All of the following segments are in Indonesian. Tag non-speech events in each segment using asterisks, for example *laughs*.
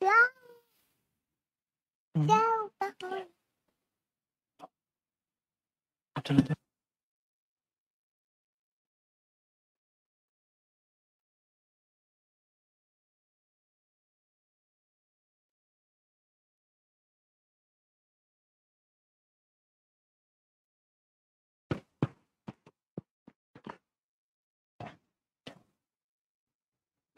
Chào. Chào. Chào.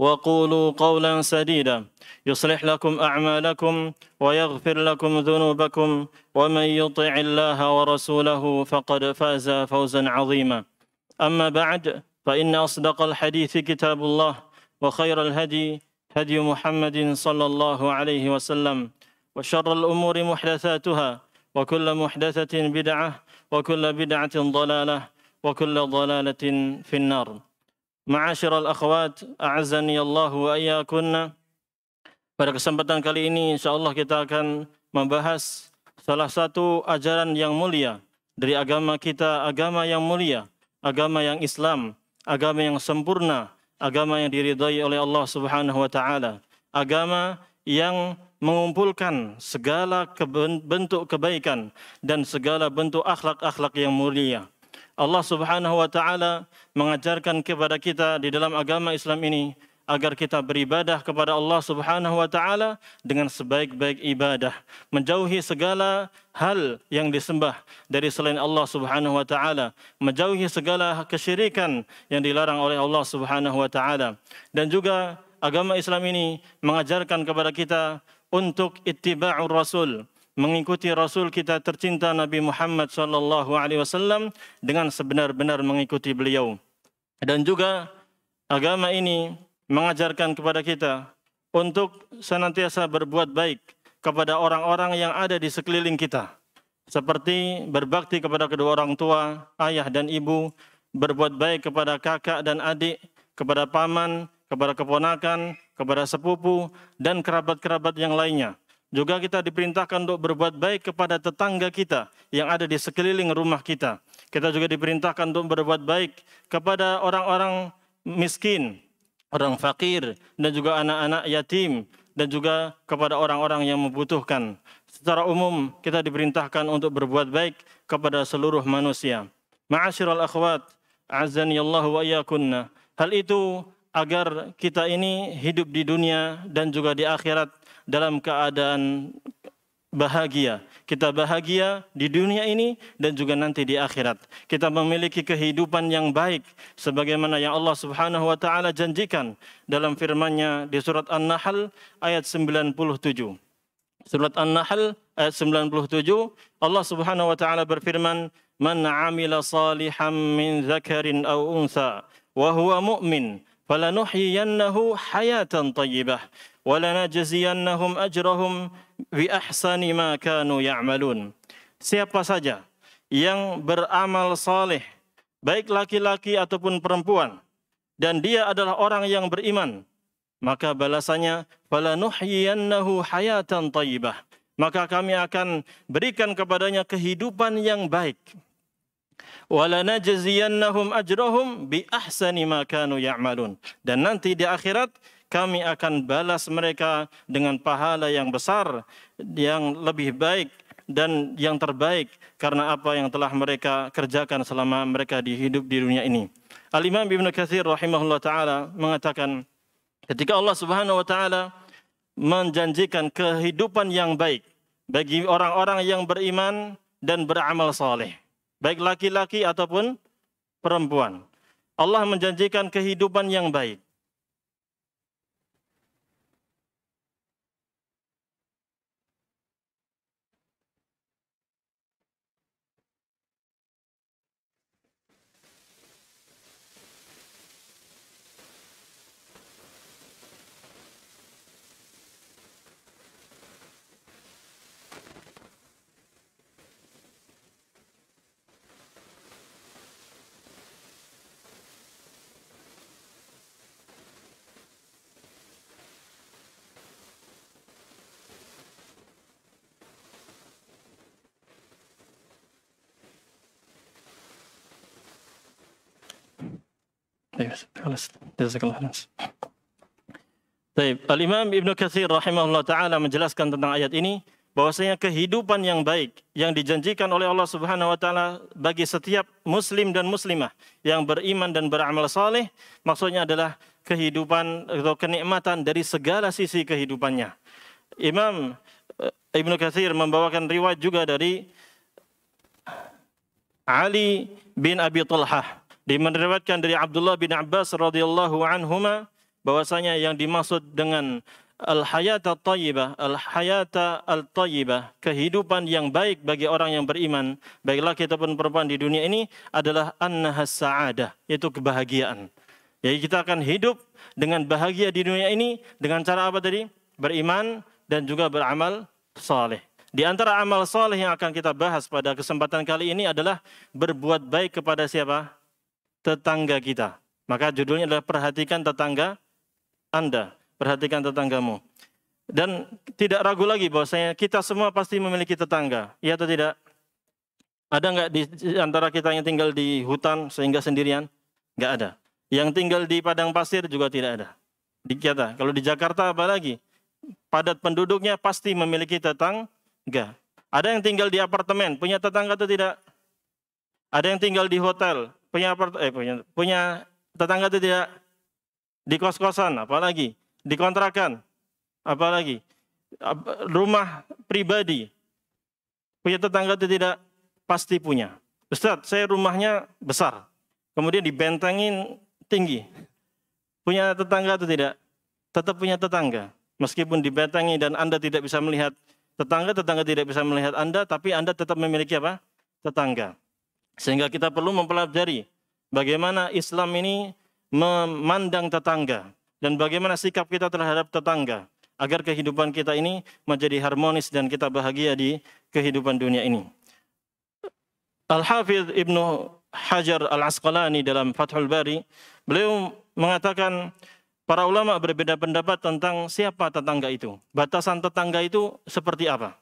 وقولوا قولا سديدا يصلح لكم أعمالكم ويغفر لكم ذنوبكم ومن يطع الله ورسوله فقد فاز فوزا عظيما أما بعد فإن أصدق الحديث كتاب الله وخير الهدي هدي محمد صلى الله عليه وسلم وشر الأمور محدثاتها وكل محدثة بدعة وكل بدعة ضلالة وكل ضلالة في النار Ma'asyiral akhwat, a'azani Allah wa ayyakunna. Pada kesempatan kali ini insyaallah kita akan membahas salah satu ajaran yang mulia dari agama kita, agama yang mulia, agama yang Islam, agama yang sempurna, agama yang diridhai oleh Allah Subhanahu wa taala, agama yang mengumpulkan segala bentuk kebaikan dan segala bentuk akhlak-akhlak yang mulia. Allah Subhanahu wa taala mengajarkan kepada kita di dalam agama Islam ini agar kita beribadah kepada Allah Subhanahu wa taala dengan sebaik-baik ibadah, menjauhi segala hal yang disembah dari selain Allah Subhanahu wa taala, menjauhi segala kesyirikan yang dilarang oleh Allah Subhanahu wa taala. Dan juga agama Islam ini mengajarkan kepada kita untuk ittiba'ur rasul, mengikuti Rasul kita tercinta Nabi Muhammad saw dengan sebenar-benar mengikuti beliau. Dan juga agama ini mengajarkan kepada kita untuk senantiasa berbuat baik kepada orang-orang yang ada di sekeliling kita. Seperti berbakti kepada kedua orang tua, ayah dan ibu, berbuat baik kepada kakak dan adik, kepada paman, kepada keponakan, kepada sepupu, dan kerabat-kerabat yang lainnya juga kita diperintahkan untuk berbuat baik kepada tetangga kita yang ada di sekeliling rumah kita. Kita juga diperintahkan untuk berbuat baik kepada orang-orang miskin, orang fakir, dan juga anak-anak yatim, dan juga kepada orang-orang yang membutuhkan. Secara umum kita diperintahkan untuk berbuat baik kepada seluruh manusia. Ma'asyiral akhwat, azani Allah wa iyakunna. Hal itu agar kita ini hidup di dunia dan juga di akhirat dalam keadaan bahagia. Kita bahagia di dunia ini dan juga nanti di akhirat. Kita memiliki kehidupan yang baik sebagaimana yang Allah Subhanahu wa taala janjikan dalam firman-Nya di surat An-Nahl ayat 97. Surat An-Nahl ayat 97 Allah Subhanahu wa taala berfirman, "Man 'amila salihan min dzakarin aw unsa wa huwa mu'min" فلنحيينه حياة طيبة wa lanajziyannahum ajrahum bi ahsani ma kanu Siapa saja yang beramal saleh, baik laki-laki ataupun perempuan, dan dia adalah orang yang beriman, maka balasannya falanuhyiyannahu hayatan tayyibah. Maka kami akan berikan kepadanya kehidupan yang baik walanajziyannahum ajrahum bi ahsani ma kanu ya'malun. Dan nanti di akhirat kami akan balas mereka dengan pahala yang besar yang lebih baik dan yang terbaik karena apa yang telah mereka kerjakan selama mereka dihidup di dunia ini. Al-Imam Ibn Kathir rahimahullah ta'ala mengatakan ketika Allah subhanahu wa ta'ala menjanjikan kehidupan yang baik bagi orang-orang yang beriman dan beramal soleh baik laki-laki ataupun perempuan. Allah menjanjikan kehidupan yang baik. baik Al-Imam Ibnu Kathir rahimahullah ta'ala menjelaskan tentang ayat ini bahwasanya kehidupan yang baik yang dijanjikan oleh Allah Subhanahu wa taala bagi setiap muslim dan muslimah yang beriman dan beramal saleh maksudnya adalah kehidupan atau kenikmatan dari segala sisi kehidupannya. Imam eh, ibnu Kathir membawakan riwayat juga dari Ali bin Abi Thalhah Dimeriwayatkan dari Abdullah bin Abbas radhiyallahu anhuma bahwasanya yang dimaksud dengan al-hayata tayyibah, al-hayata al-tayyibah, kehidupan yang baik bagi orang yang beriman, baik laki ataupun perempuan di dunia ini adalah annaha sa'adah, yaitu kebahagiaan. Jadi kita akan hidup dengan bahagia di dunia ini dengan cara apa tadi? Beriman dan juga beramal saleh. Di antara amal saleh yang akan kita bahas pada kesempatan kali ini adalah berbuat baik kepada siapa? tetangga kita. Maka judulnya adalah perhatikan tetangga Anda, perhatikan tetanggamu. Dan tidak ragu lagi bahwasanya kita semua pasti memiliki tetangga, iya atau tidak? Ada nggak di antara kita yang tinggal di hutan sehingga sendirian? Nggak ada. Yang tinggal di padang pasir juga tidak ada. Di kita, kalau di Jakarta apalagi? Padat penduduknya pasti memiliki tetangga. Ada yang tinggal di apartemen, punya tetangga atau tidak? Ada yang tinggal di hotel, punya eh, punya, punya tetangga itu tidak di kos-kosan, apalagi di kontrakan, apalagi rumah pribadi. Punya tetangga itu tidak pasti punya. Ustaz, saya rumahnya besar. Kemudian dibentengin tinggi. Punya tetangga atau tidak? Tetap punya tetangga. Meskipun dibentengi dan Anda tidak bisa melihat tetangga, tetangga tidak bisa melihat Anda, tapi Anda tetap memiliki apa? Tetangga. Sehingga kita perlu mempelajari bagaimana Islam ini memandang tetangga dan bagaimana sikap kita terhadap tetangga agar kehidupan kita ini menjadi harmonis dan kita bahagia di kehidupan dunia ini. Al-Hafidh Ibnu Hajar Al-Asqalani dalam Fathul Bari, beliau mengatakan para ulama berbeda pendapat tentang siapa tetangga itu. Batasan tetangga itu seperti apa?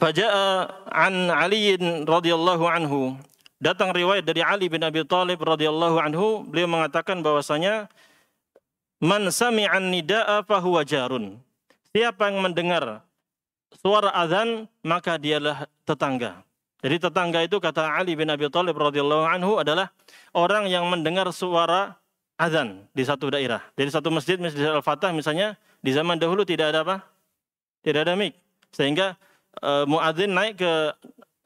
Faja'a an Ali radhiyallahu anhu. Datang riwayat dari Ali bin Abi Thalib radhiyallahu anhu, beliau mengatakan bahwasanya man sami'an nida'a huwa jarun. Siapa yang mendengar suara azan maka dialah tetangga. Jadi tetangga itu kata Ali bin Abi Thalib radhiyallahu anhu adalah orang yang mendengar suara azan di satu daerah. Jadi satu masjid misalnya Al-Fatah misalnya di zaman dahulu tidak ada apa? Tidak ada mik Sehingga uh, muadzin naik ke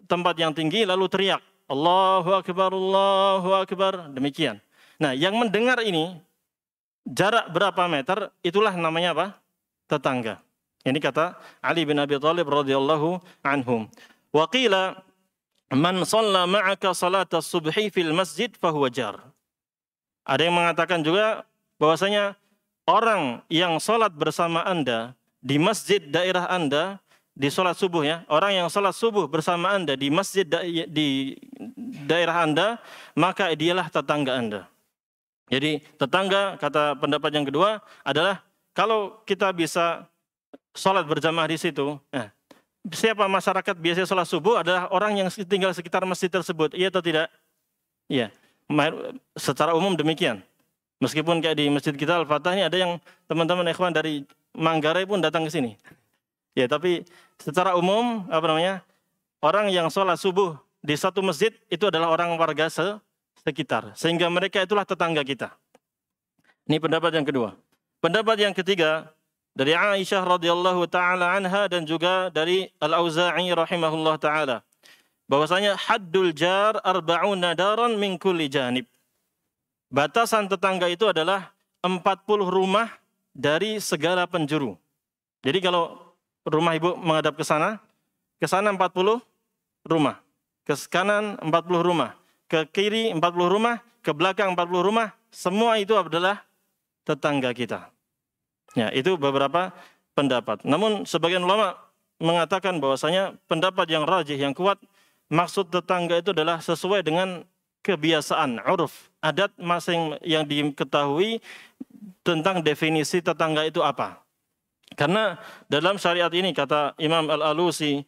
tempat yang tinggi lalu teriak, Allahu Akbar, Allahu Akbar, demikian. Nah, yang mendengar ini jarak berapa meter itulah namanya apa? Tetangga. Ini kata Ali bin Abi Thalib radhiyallahu anhum. Wa qila man shalla ma'aka salata subhi fil masjid fahuwa jar. Ada yang mengatakan juga bahwasanya orang yang salat bersama Anda di masjid daerah Anda di sholat subuh ya. Orang yang sholat subuh bersama Anda di masjid di daerah Anda, maka dialah tetangga Anda. Jadi tetangga, kata pendapat yang kedua adalah kalau kita bisa sholat berjamaah di situ, eh, siapa masyarakat biasa sholat subuh adalah orang yang tinggal sekitar masjid tersebut, iya atau tidak? Iya, secara umum demikian. Meskipun kayak di masjid kita Al-Fatah ini ada yang teman-teman ikhwan dari Manggarai pun datang ke sini. Ya, tapi secara umum apa namanya? Orang yang sholat subuh di satu masjid itu adalah orang warga sekitar, sehingga mereka itulah tetangga kita. Ini pendapat yang kedua. Pendapat yang ketiga dari Aisyah radhiyallahu taala anha dan juga dari Al-Auza'i rahimahullah taala bahwasanya haddul jar arba'una daran min kulli janib. Batasan tetangga itu adalah 40 rumah dari segala penjuru. Jadi kalau rumah ibu menghadap ke sana. Ke sana 40 rumah. Ke kanan 40 rumah. Ke kiri 40 rumah. Ke belakang 40 rumah. Semua itu adalah tetangga kita. Ya, itu beberapa pendapat. Namun sebagian ulama mengatakan bahwasanya pendapat yang rajih, yang kuat, maksud tetangga itu adalah sesuai dengan kebiasaan, uruf, adat masing yang diketahui tentang definisi tetangga itu apa. Karena dalam syariat ini kata Imam Al-Alusi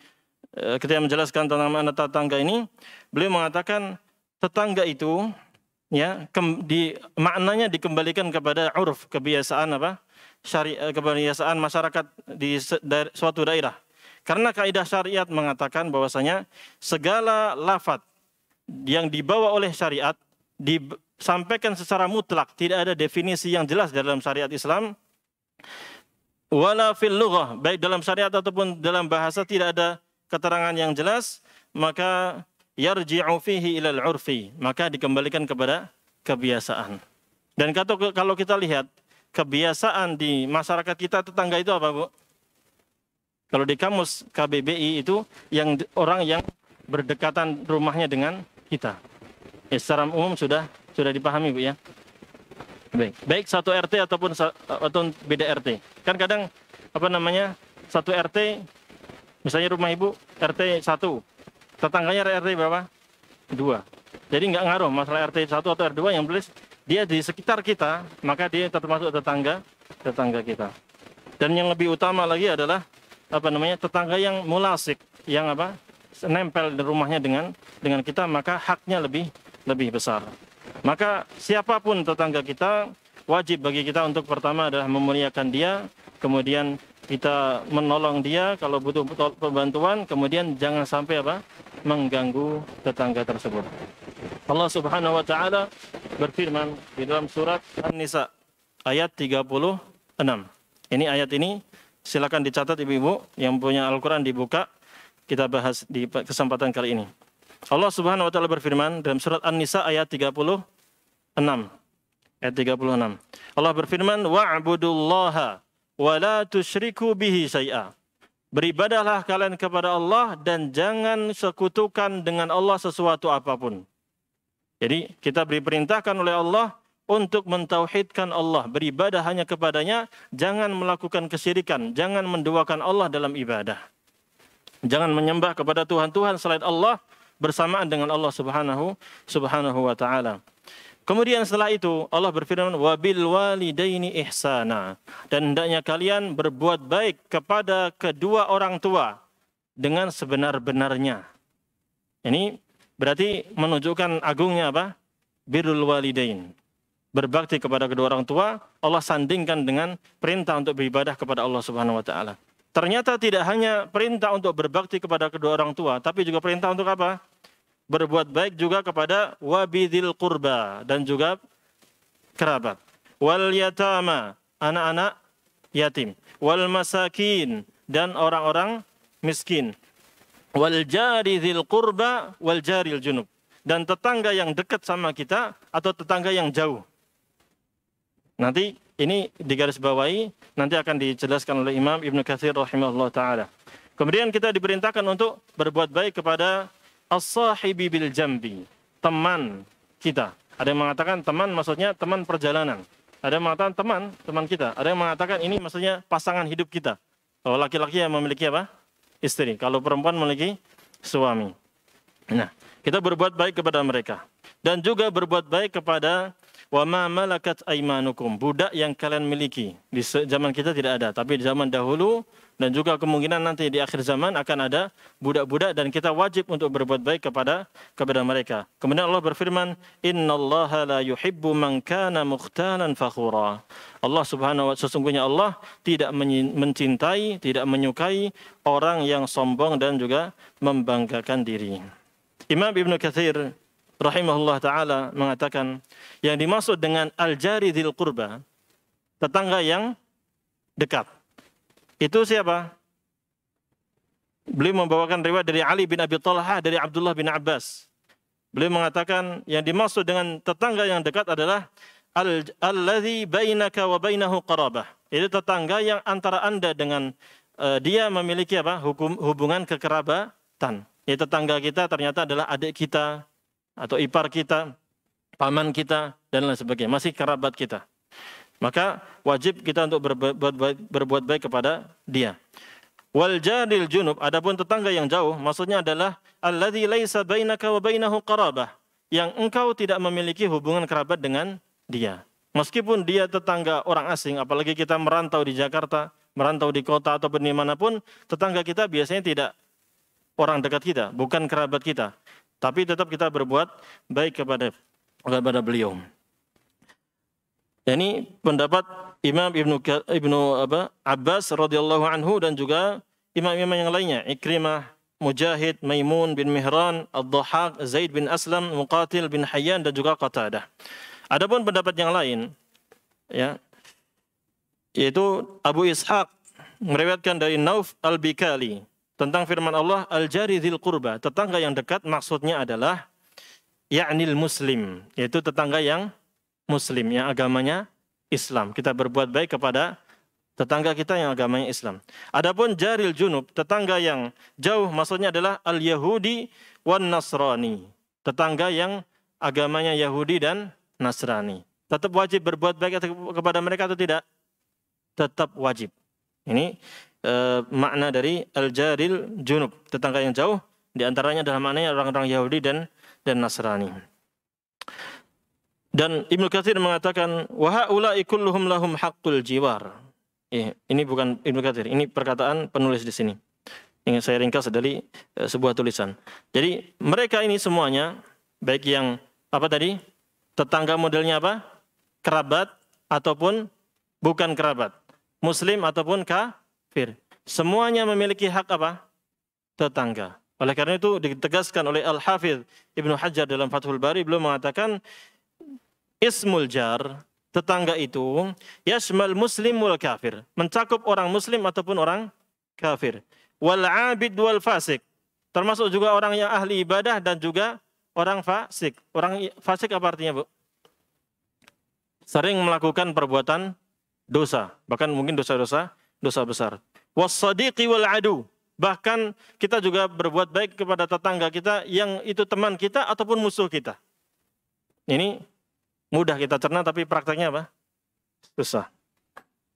eh, ketika menjelaskan tentang makna tetangga ini, beliau mengatakan tetangga itu ya di maknanya dikembalikan kepada urf kebiasaan apa syari eh, kebiasaan masyarakat di suatu daerah. Karena kaidah syariat mengatakan bahwasanya segala lafat yang dibawa oleh syariat disampaikan secara mutlak, tidak ada definisi yang jelas dalam syariat Islam wala fil lughah, baik dalam syariat ataupun dalam bahasa tidak ada keterangan yang jelas, maka yarji'u fihi ilal urfi, maka dikembalikan kepada kebiasaan. Dan kalau kita lihat kebiasaan di masyarakat kita tetangga itu apa, Bu? Kalau di kamus KBBI itu yang orang yang berdekatan rumahnya dengan kita. Ya, secara umum sudah sudah dipahami, Bu ya. Baik, baik satu RT ataupun atau beda RT. Kan kadang apa namanya? Satu RT misalnya rumah ibu RT 1, tetangganya RT berapa? dua Jadi nggak ngaruh masalah RT 1 atau R2 yang beli dia di sekitar kita, maka dia termasuk tetangga tetangga kita. Dan yang lebih utama lagi adalah apa namanya? tetangga yang mulasik, yang apa? nempel di rumahnya dengan dengan kita, maka haknya lebih lebih besar. Maka siapapun tetangga kita wajib bagi kita untuk pertama adalah memuliakan dia, kemudian kita menolong dia kalau butuh bantuan, kemudian jangan sampai apa? mengganggu tetangga tersebut. Allah Subhanahu wa taala berfirman di dalam surat An-Nisa ayat 36. Ini ayat ini silakan dicatat Ibu-ibu yang punya Al-Qur'an dibuka kita bahas di kesempatan kali ini. Allah Subhanahu wa taala berfirman dalam surat An-Nisa ayat 36 ayat 36. Allah berfirman, "Wa'budullaha wa la tusyriku bihi syai'a." Beribadahlah kalian kepada Allah dan jangan sekutukan dengan Allah sesuatu apapun. Jadi kita diperintahkan oleh Allah untuk mentauhidkan Allah, beribadah hanya kepadanya, jangan melakukan kesyirikan, jangan menduakan Allah dalam ibadah. Jangan menyembah kepada Tuhan-Tuhan selain Allah bersamaan dengan Allah Subhanahu Subhanahu wa taala. Kemudian setelah itu Allah berfirman wabil walidaini ihsana dan hendaknya kalian berbuat baik kepada kedua orang tua dengan sebenar-benarnya. Ini berarti menunjukkan agungnya apa? Birrul walidain. Berbakti kepada kedua orang tua Allah sandingkan dengan perintah untuk beribadah kepada Allah Subhanahu wa taala. Ternyata tidak hanya perintah untuk berbakti kepada kedua orang tua, tapi juga perintah untuk apa? berbuat baik juga kepada wabidil kurba dan juga kerabat wal yatama anak-anak yatim wal masakin dan orang-orang miskin wal jari zil kurba wal jaril junub dan tetangga yang dekat sama kita atau tetangga yang jauh nanti ini digarisbawahi nanti akan dijelaskan oleh Imam Ibnu Katsir rahimahullah taala kemudian kita diperintahkan untuk berbuat baik kepada as-sahibi bil jambi, teman kita. Ada yang mengatakan teman maksudnya teman perjalanan. Ada yang mengatakan teman, teman kita. Ada yang mengatakan ini maksudnya pasangan hidup kita. Kalau oh, laki-laki yang memiliki apa? Istri. Kalau perempuan memiliki suami. Nah, kita berbuat baik kepada mereka dan juga berbuat baik kepada wa ma malakat aimanukum budak yang kalian miliki di zaman kita tidak ada tapi di zaman dahulu dan juga kemungkinan nanti di akhir zaman akan ada budak-budak dan kita wajib untuk berbuat baik kepada kepada mereka kemudian Allah berfirman Inna Allah la yuhibbu man kana mukhtalan fakhura Allah subhanahu wa ta'ala sesungguhnya Allah tidak mencintai tidak menyukai orang yang sombong dan juga membanggakan diri Imam Ibn Kathir rahimahullah taala mengatakan yang dimaksud dengan al-jari dil qurba tetangga yang dekat. Itu siapa? Beliau membawakan riwayat dari Ali bin Abi Talha dari Abdullah bin Abbas. Beliau mengatakan yang dimaksud dengan tetangga yang dekat adalah al-ladhi alladzi bainaka wa bainahu qarabah. Itu tetangga yang antara Anda dengan uh, dia memiliki apa? Hukum, hubungan kekerabatan. Ya tetangga kita ternyata adalah adik kita, atau ipar kita, paman kita, dan lain sebagainya. Masih kerabat kita. Maka wajib kita untuk berbuat baik, berbuat baik kepada dia. Wal jadil junub, adapun tetangga yang jauh, maksudnya adalah alladhi laisa bainaka wa bainahu qarabah, yang engkau tidak memiliki hubungan kerabat dengan dia. Meskipun dia tetangga orang asing, apalagi kita merantau di Jakarta, merantau di kota ataupun dimanapun, tetangga kita biasanya tidak orang dekat kita, bukan kerabat kita. Tapi tetap kita berbuat baik kepada kepada beliau. Ini pendapat Imam Ibnu Ibnu apa, Abbas radhiyallahu anhu dan juga imam-imam yang lainnya, Ikrimah, Mujahid, Maimun bin Mihran, Ad-Dhahhak, Zaid bin Aslam, Muqatil bin Hayyan dan juga Qatadah. Adapun pendapat yang lain ya yaitu Abu Ishaq meriwayatkan dari Nauf Al-Bikali tentang firman Allah al-jari dzil qurba, tetangga yang dekat maksudnya adalah yaknil muslim, yaitu tetangga yang muslim yang agamanya Islam. Kita berbuat baik kepada tetangga kita yang agamanya Islam. Adapun jaril junub, tetangga yang jauh maksudnya adalah al-yahudi wan nasrani, tetangga yang agamanya Yahudi dan Nasrani. Tetap wajib berbuat baik kepada mereka atau tidak? Tetap wajib. Ini Eh, makna dari al-jaril junub, tetangga yang jauh. Di antaranya adalah maknanya orang-orang Yahudi dan dan Nasrani. Dan Ibnu Katsir mengatakan wa haula'i kulluhum lahum haqqul jiwar. Eh, ini bukan Ibnu Katsir, ini perkataan penulis di sini. ingin saya ringkas dari e, sebuah tulisan. Jadi mereka ini semuanya baik yang apa tadi? Tetangga modelnya apa? Kerabat ataupun bukan kerabat. Muslim ataupun ka Semuanya memiliki hak apa? Tetangga. Oleh karena itu ditegaskan oleh Al-Hafidh Ibnu Hajar dalam Fathul Bari belum mengatakan ismul jar tetangga itu yashmal muslim wal kafir, mencakup orang muslim ataupun orang kafir. Wal abid wal fasik, termasuk juga orang yang ahli ibadah dan juga orang fasik. Orang fasik apa artinya, Bu? Sering melakukan perbuatan dosa, bahkan mungkin dosa-dosa dosa besar. Wasadiqi wal adu. Bahkan kita juga berbuat baik kepada tetangga kita yang itu teman kita ataupun musuh kita. Ini mudah kita cerna tapi prakteknya apa? Susah.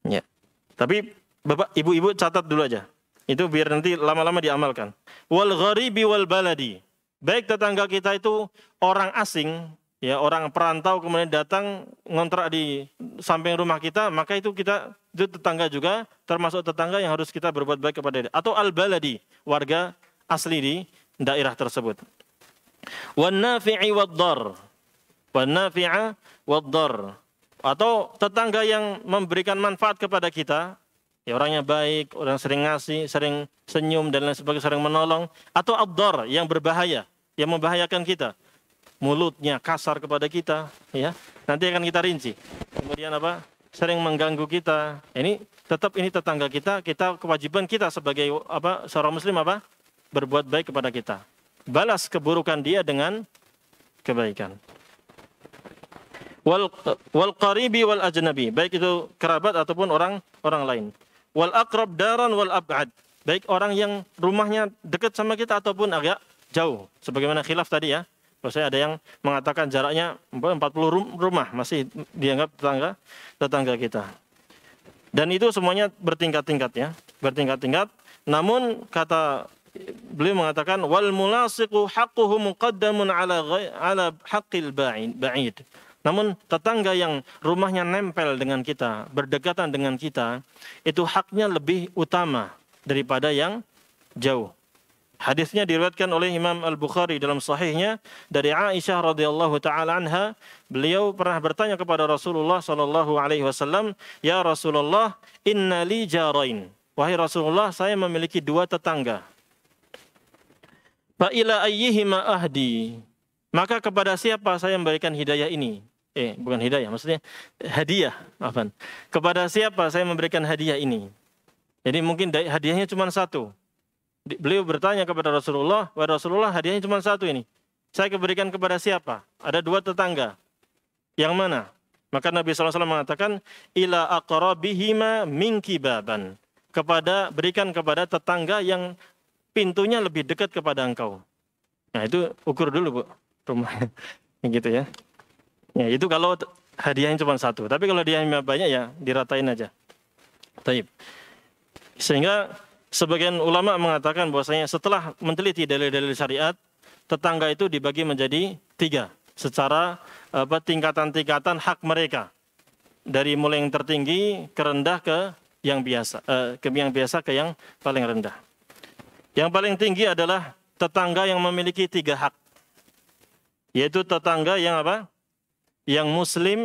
Ya. Tapi Bapak ibu-ibu catat dulu aja. Itu biar nanti lama-lama diamalkan. Wal gharibi wal baladi. Baik tetangga kita itu orang asing ya orang perantau kemudian datang ngontrak di samping rumah kita, maka itu kita itu tetangga juga termasuk tetangga yang harus kita berbuat baik kepada dia atau al-baladi, warga asli di daerah tersebut. Wan nafi'i wad-dar. Atau tetangga yang memberikan manfaat kepada kita, ya orangnya baik, orang sering ngasih, sering senyum dan lain sebagainya, sering menolong atau abdor yang berbahaya, yang membahayakan kita mulutnya kasar kepada kita, ya. Nanti akan kita rinci. Kemudian apa? Sering mengganggu kita. Ini tetap ini tetangga kita, kita kewajiban kita sebagai apa? seorang muslim apa? berbuat baik kepada kita. Balas keburukan dia dengan kebaikan. Wal, wal qaribi wal ajnabi, baik itu kerabat ataupun orang orang lain. Wal akrab daran wal ab'ad, baik orang yang rumahnya dekat sama kita ataupun agak jauh. Sebagaimana khilaf tadi ya, Maksudnya ada yang mengatakan jaraknya 40 rumah masih dianggap tetangga tetangga kita. Dan itu semuanya bertingkat-tingkat ya, bertingkat-tingkat. Namun kata beliau mengatakan wal mulasiqu haqquhu muqaddamun ala ala haqqil ba'id. Namun tetangga yang rumahnya nempel dengan kita, berdekatan dengan kita, itu haknya lebih utama daripada yang jauh. Hadisnya diriwayatkan oleh Imam Al-Bukhari dalam sahihnya dari Aisyah radhiyallahu taala anha, beliau pernah bertanya kepada Rasulullah shallallahu alaihi wasallam, "Ya Rasulullah, inna li jarain." Wahai Rasulullah, saya memiliki dua tetangga. Fa ila ayyihima ahdi? Maka kepada siapa saya memberikan hidayah ini? Eh, bukan hidayah, maksudnya hadiah, apa? Kepada siapa saya memberikan hadiah ini? Jadi mungkin hadiahnya cuma satu, beliau bertanya kepada Rasulullah, "Wahai Rasulullah, hadiahnya cuma satu ini. Saya keberikan kepada siapa? Ada dua tetangga. Yang mana?" Maka Nabi SAW mengatakan, "Ila aqrabihima minki baban." Kepada berikan kepada tetangga yang pintunya lebih dekat kepada engkau. Nah, itu ukur dulu, Bu. Rumah *laughs* gitu ya. Ya, itu kalau hadiahnya cuma satu. Tapi kalau dia banyak ya diratain aja. Taib. Sehingga Sebagian ulama mengatakan bahwasanya setelah meneliti dalil-dalil syariat, tetangga itu dibagi menjadi tiga secara apa tingkatan-tingkatan hak mereka dari mulai yang tertinggi ke rendah ke yang biasa eh, ke yang biasa ke yang paling rendah. Yang paling tinggi adalah tetangga yang memiliki tiga hak, yaitu tetangga yang apa? Yang Muslim,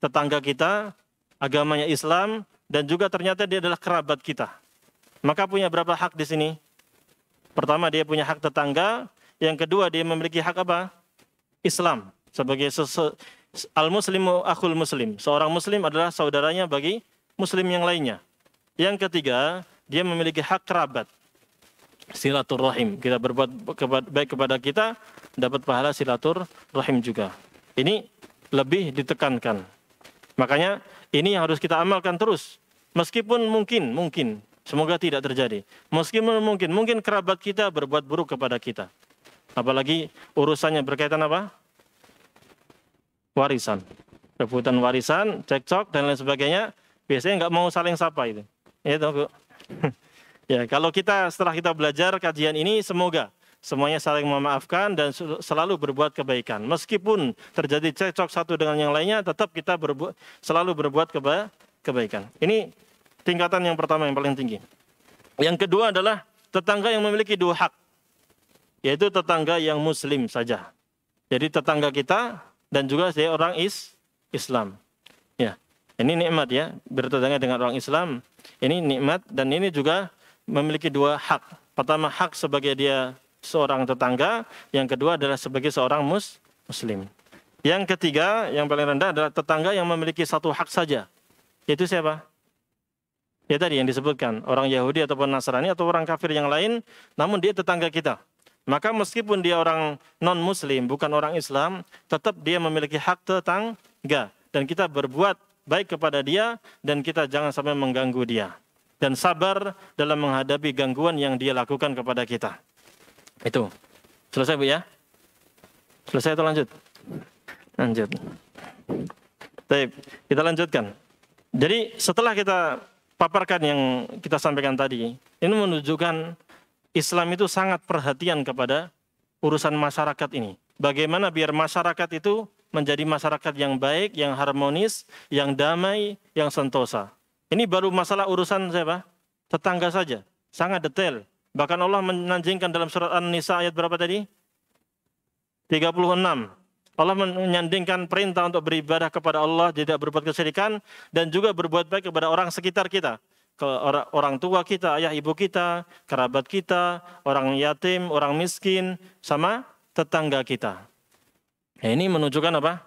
tetangga kita, agamanya Islam, dan juga ternyata dia adalah kerabat kita maka punya berapa hak di sini? Pertama dia punya hak tetangga, yang kedua dia memiliki hak apa? Islam sebagai al muslimu akhul muslim. Seorang muslim adalah saudaranya bagi muslim yang lainnya. Yang ketiga, dia memiliki hak kerabat. Silaturrahim. Kita berbuat baik kepada kita dapat pahala silaturrahim juga. Ini lebih ditekankan. Makanya ini yang harus kita amalkan terus. Meskipun mungkin, mungkin Semoga tidak terjadi. Meskipun mungkin, mungkin kerabat kita berbuat buruk kepada kita. Apalagi urusannya berkaitan apa? Warisan. Rebutan warisan, cekcok, dan lain sebagainya. Biasanya nggak mau saling sapa itu. Ya, itu, *laughs* ya, kalau kita setelah kita belajar kajian ini, semoga semuanya saling memaafkan dan selalu berbuat kebaikan. Meskipun terjadi cekcok satu dengan yang lainnya, tetap kita berbu selalu berbuat keba kebaikan. Ini tingkatan yang pertama yang paling tinggi. Yang kedua adalah tetangga yang memiliki dua hak, yaitu tetangga yang muslim saja. Jadi tetangga kita dan juga saya orang is Islam. Ya, ini nikmat ya bertetangga dengan orang Islam. Ini nikmat dan ini juga memiliki dua hak. Pertama hak sebagai dia seorang tetangga, yang kedua adalah sebagai seorang mus muslim. Yang ketiga, yang paling rendah adalah tetangga yang memiliki satu hak saja. Yaitu siapa? Ya tadi yang disebutkan, orang Yahudi ataupun Nasrani atau orang kafir yang lain, namun dia tetangga kita. Maka meskipun dia orang non-muslim, bukan orang Islam, tetap dia memiliki hak tetangga. Dan kita berbuat baik kepada dia dan kita jangan sampai mengganggu dia. Dan sabar dalam menghadapi gangguan yang dia lakukan kepada kita. Itu. Selesai Bu ya? Selesai atau lanjut? Lanjut. Baik, kita lanjutkan. Jadi setelah kita paparkan yang kita sampaikan tadi, ini menunjukkan Islam itu sangat perhatian kepada urusan masyarakat ini. Bagaimana biar masyarakat itu menjadi masyarakat yang baik, yang harmonis, yang damai, yang sentosa. Ini baru masalah urusan siapa? Tetangga saja. Sangat detail. Bahkan Allah menanjingkan dalam surat An-Nisa ayat berapa tadi? 36. Allah menyandingkan perintah untuk beribadah kepada Allah, tidak berbuat kesyirikan, dan juga berbuat baik kepada orang sekitar kita. Ke orang tua kita, ayah ibu kita, kerabat kita, orang yatim, orang miskin, sama tetangga kita. Ya, ini menunjukkan apa?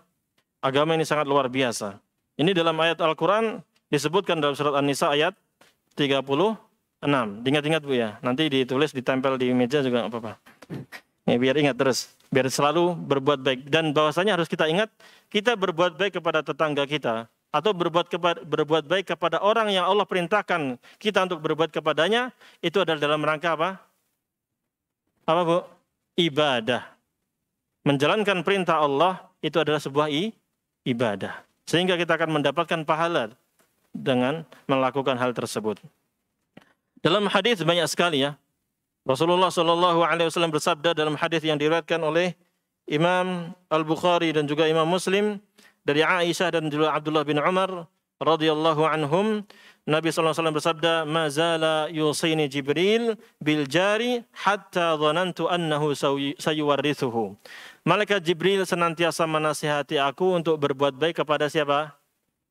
Agama ini sangat luar biasa. Ini dalam ayat Al-Quran disebutkan dalam surat An-Nisa ayat 36. Ingat-ingat Bu ya, nanti ditulis, ditempel di meja juga apa-apa. Ya, biar ingat terus biar selalu berbuat baik dan bahwasanya harus kita ingat kita berbuat baik kepada tetangga kita atau berbuat berbuat baik kepada orang yang Allah perintahkan kita untuk berbuat kepadanya itu adalah dalam rangka apa? Apa Bu? Ibadah. Menjalankan perintah Allah itu adalah sebuah i, ibadah. Sehingga kita akan mendapatkan pahala dengan melakukan hal tersebut. Dalam hadis banyak sekali ya Rasulullah Shallallahu Alaihi Wasallam bersabda dalam hadis yang diriwayatkan oleh Imam Al Bukhari dan juga Imam Muslim dari Aisyah dan juga Abdullah bin Umar radhiyallahu anhum Nabi saw alaihi wasallam bersabda mazala yusini Jibril bil jari hatta dhanantu annahu sayuwarithuhu Malaikat Jibril senantiasa menasihati aku untuk berbuat baik kepada siapa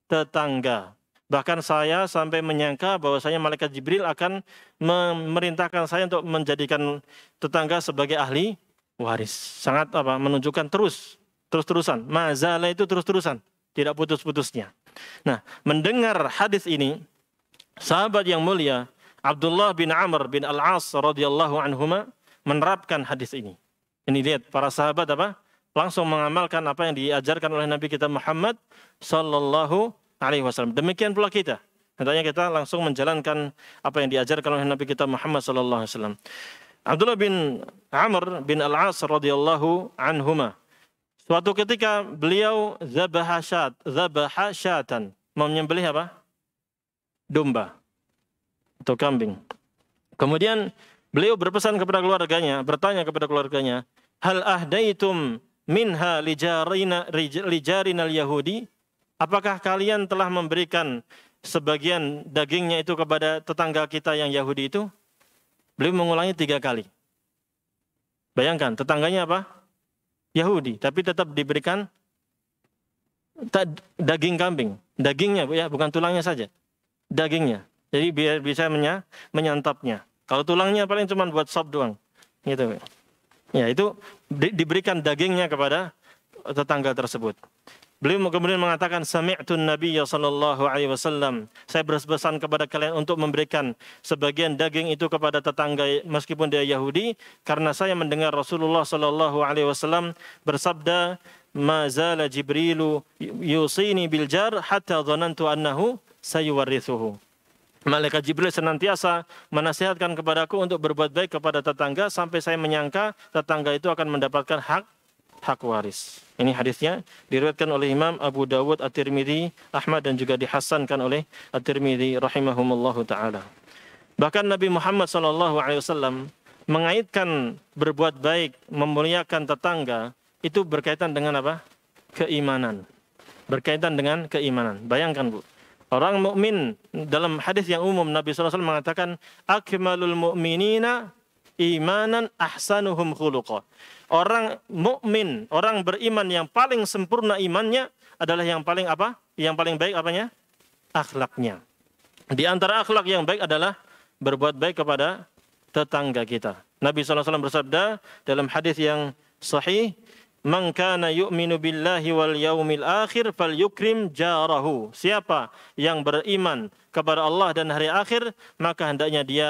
tetangga Bahkan saya sampai menyangka bahwasanya malaikat Jibril akan memerintahkan saya untuk menjadikan tetangga sebagai ahli waris. Sangat apa menunjukkan terus terus-terusan. Mazala itu terus-terusan, tidak putus-putusnya. Nah, mendengar hadis ini sahabat yang mulia Abdullah bin Amr bin Al-As radhiyallahu anhuma menerapkan hadis ini. Ini lihat para sahabat apa? Langsung mengamalkan apa yang diajarkan oleh Nabi kita Muhammad sallallahu alaihi wasallam. Demikian pula kita. Hendaknya kita langsung menjalankan apa yang diajarkan oleh Nabi kita Muhammad sallallahu alaihi wasallam. Abdullah bin Amr bin Al-As radhiyallahu anhuma. Suatu ketika beliau zabahasyat, zabahasyatan Menyembelih apa? Domba atau kambing. Kemudian beliau berpesan kepada keluarganya, bertanya kepada keluarganya, "Hal ahdaitum minha lijarina lijarina al-yahudi?" Apakah kalian telah memberikan sebagian dagingnya itu kepada tetangga kita yang Yahudi itu? Beliau mengulangi tiga kali. Bayangkan, tetangganya apa? Yahudi, tapi tetap diberikan daging kambing. Dagingnya, ya, bukan tulangnya saja. Dagingnya. Jadi biar bisa menyantapnya. Kalau tulangnya paling cuma buat sop doang. Gitu. Ya, itu di, diberikan dagingnya kepada tetangga tersebut. Beliau kemudian mengatakan sami'tun nabiyya sallallahu alaihi wasallam. Saya berpesan kepada kalian untuk memberikan sebagian daging itu kepada tetangga meskipun dia Yahudi karena saya mendengar Rasulullah sallallahu alaihi wasallam bersabda mazala jibrilu yusini bil jar hatta dhanantu annahu sayuwarithuhu. Malaikat Jibril senantiasa menasihatkan kepadaku untuk berbuat baik kepada tetangga sampai saya menyangka tetangga itu akan mendapatkan hak hak waris. Ini hadisnya diriwayatkan oleh Imam Abu Dawud At-Tirmidzi, Ahmad dan juga dihasankan oleh At-Tirmidzi rahimahumullahu taala. Bahkan Nabi Muhammad saw mengaitkan berbuat baik, memuliakan tetangga itu berkaitan dengan apa? keimanan. Berkaitan dengan keimanan. Bayangkan, Bu. Orang mukmin dalam hadis yang umum Nabi SAW mengatakan akmalul mu'minina imanan ahsanuhum khuluqa. Orang mukmin, orang beriman yang paling sempurna imannya adalah yang paling apa? Yang paling baik apanya? Akhlaknya. Di antara akhlak yang baik adalah berbuat baik kepada tetangga kita. Nabi SAW bersabda dalam hadis yang sahih, "Man kana yu'minu billahi wal yaumil akhir falyukrim jarahu." Siapa yang beriman kepada Allah dan hari akhir, maka hendaknya dia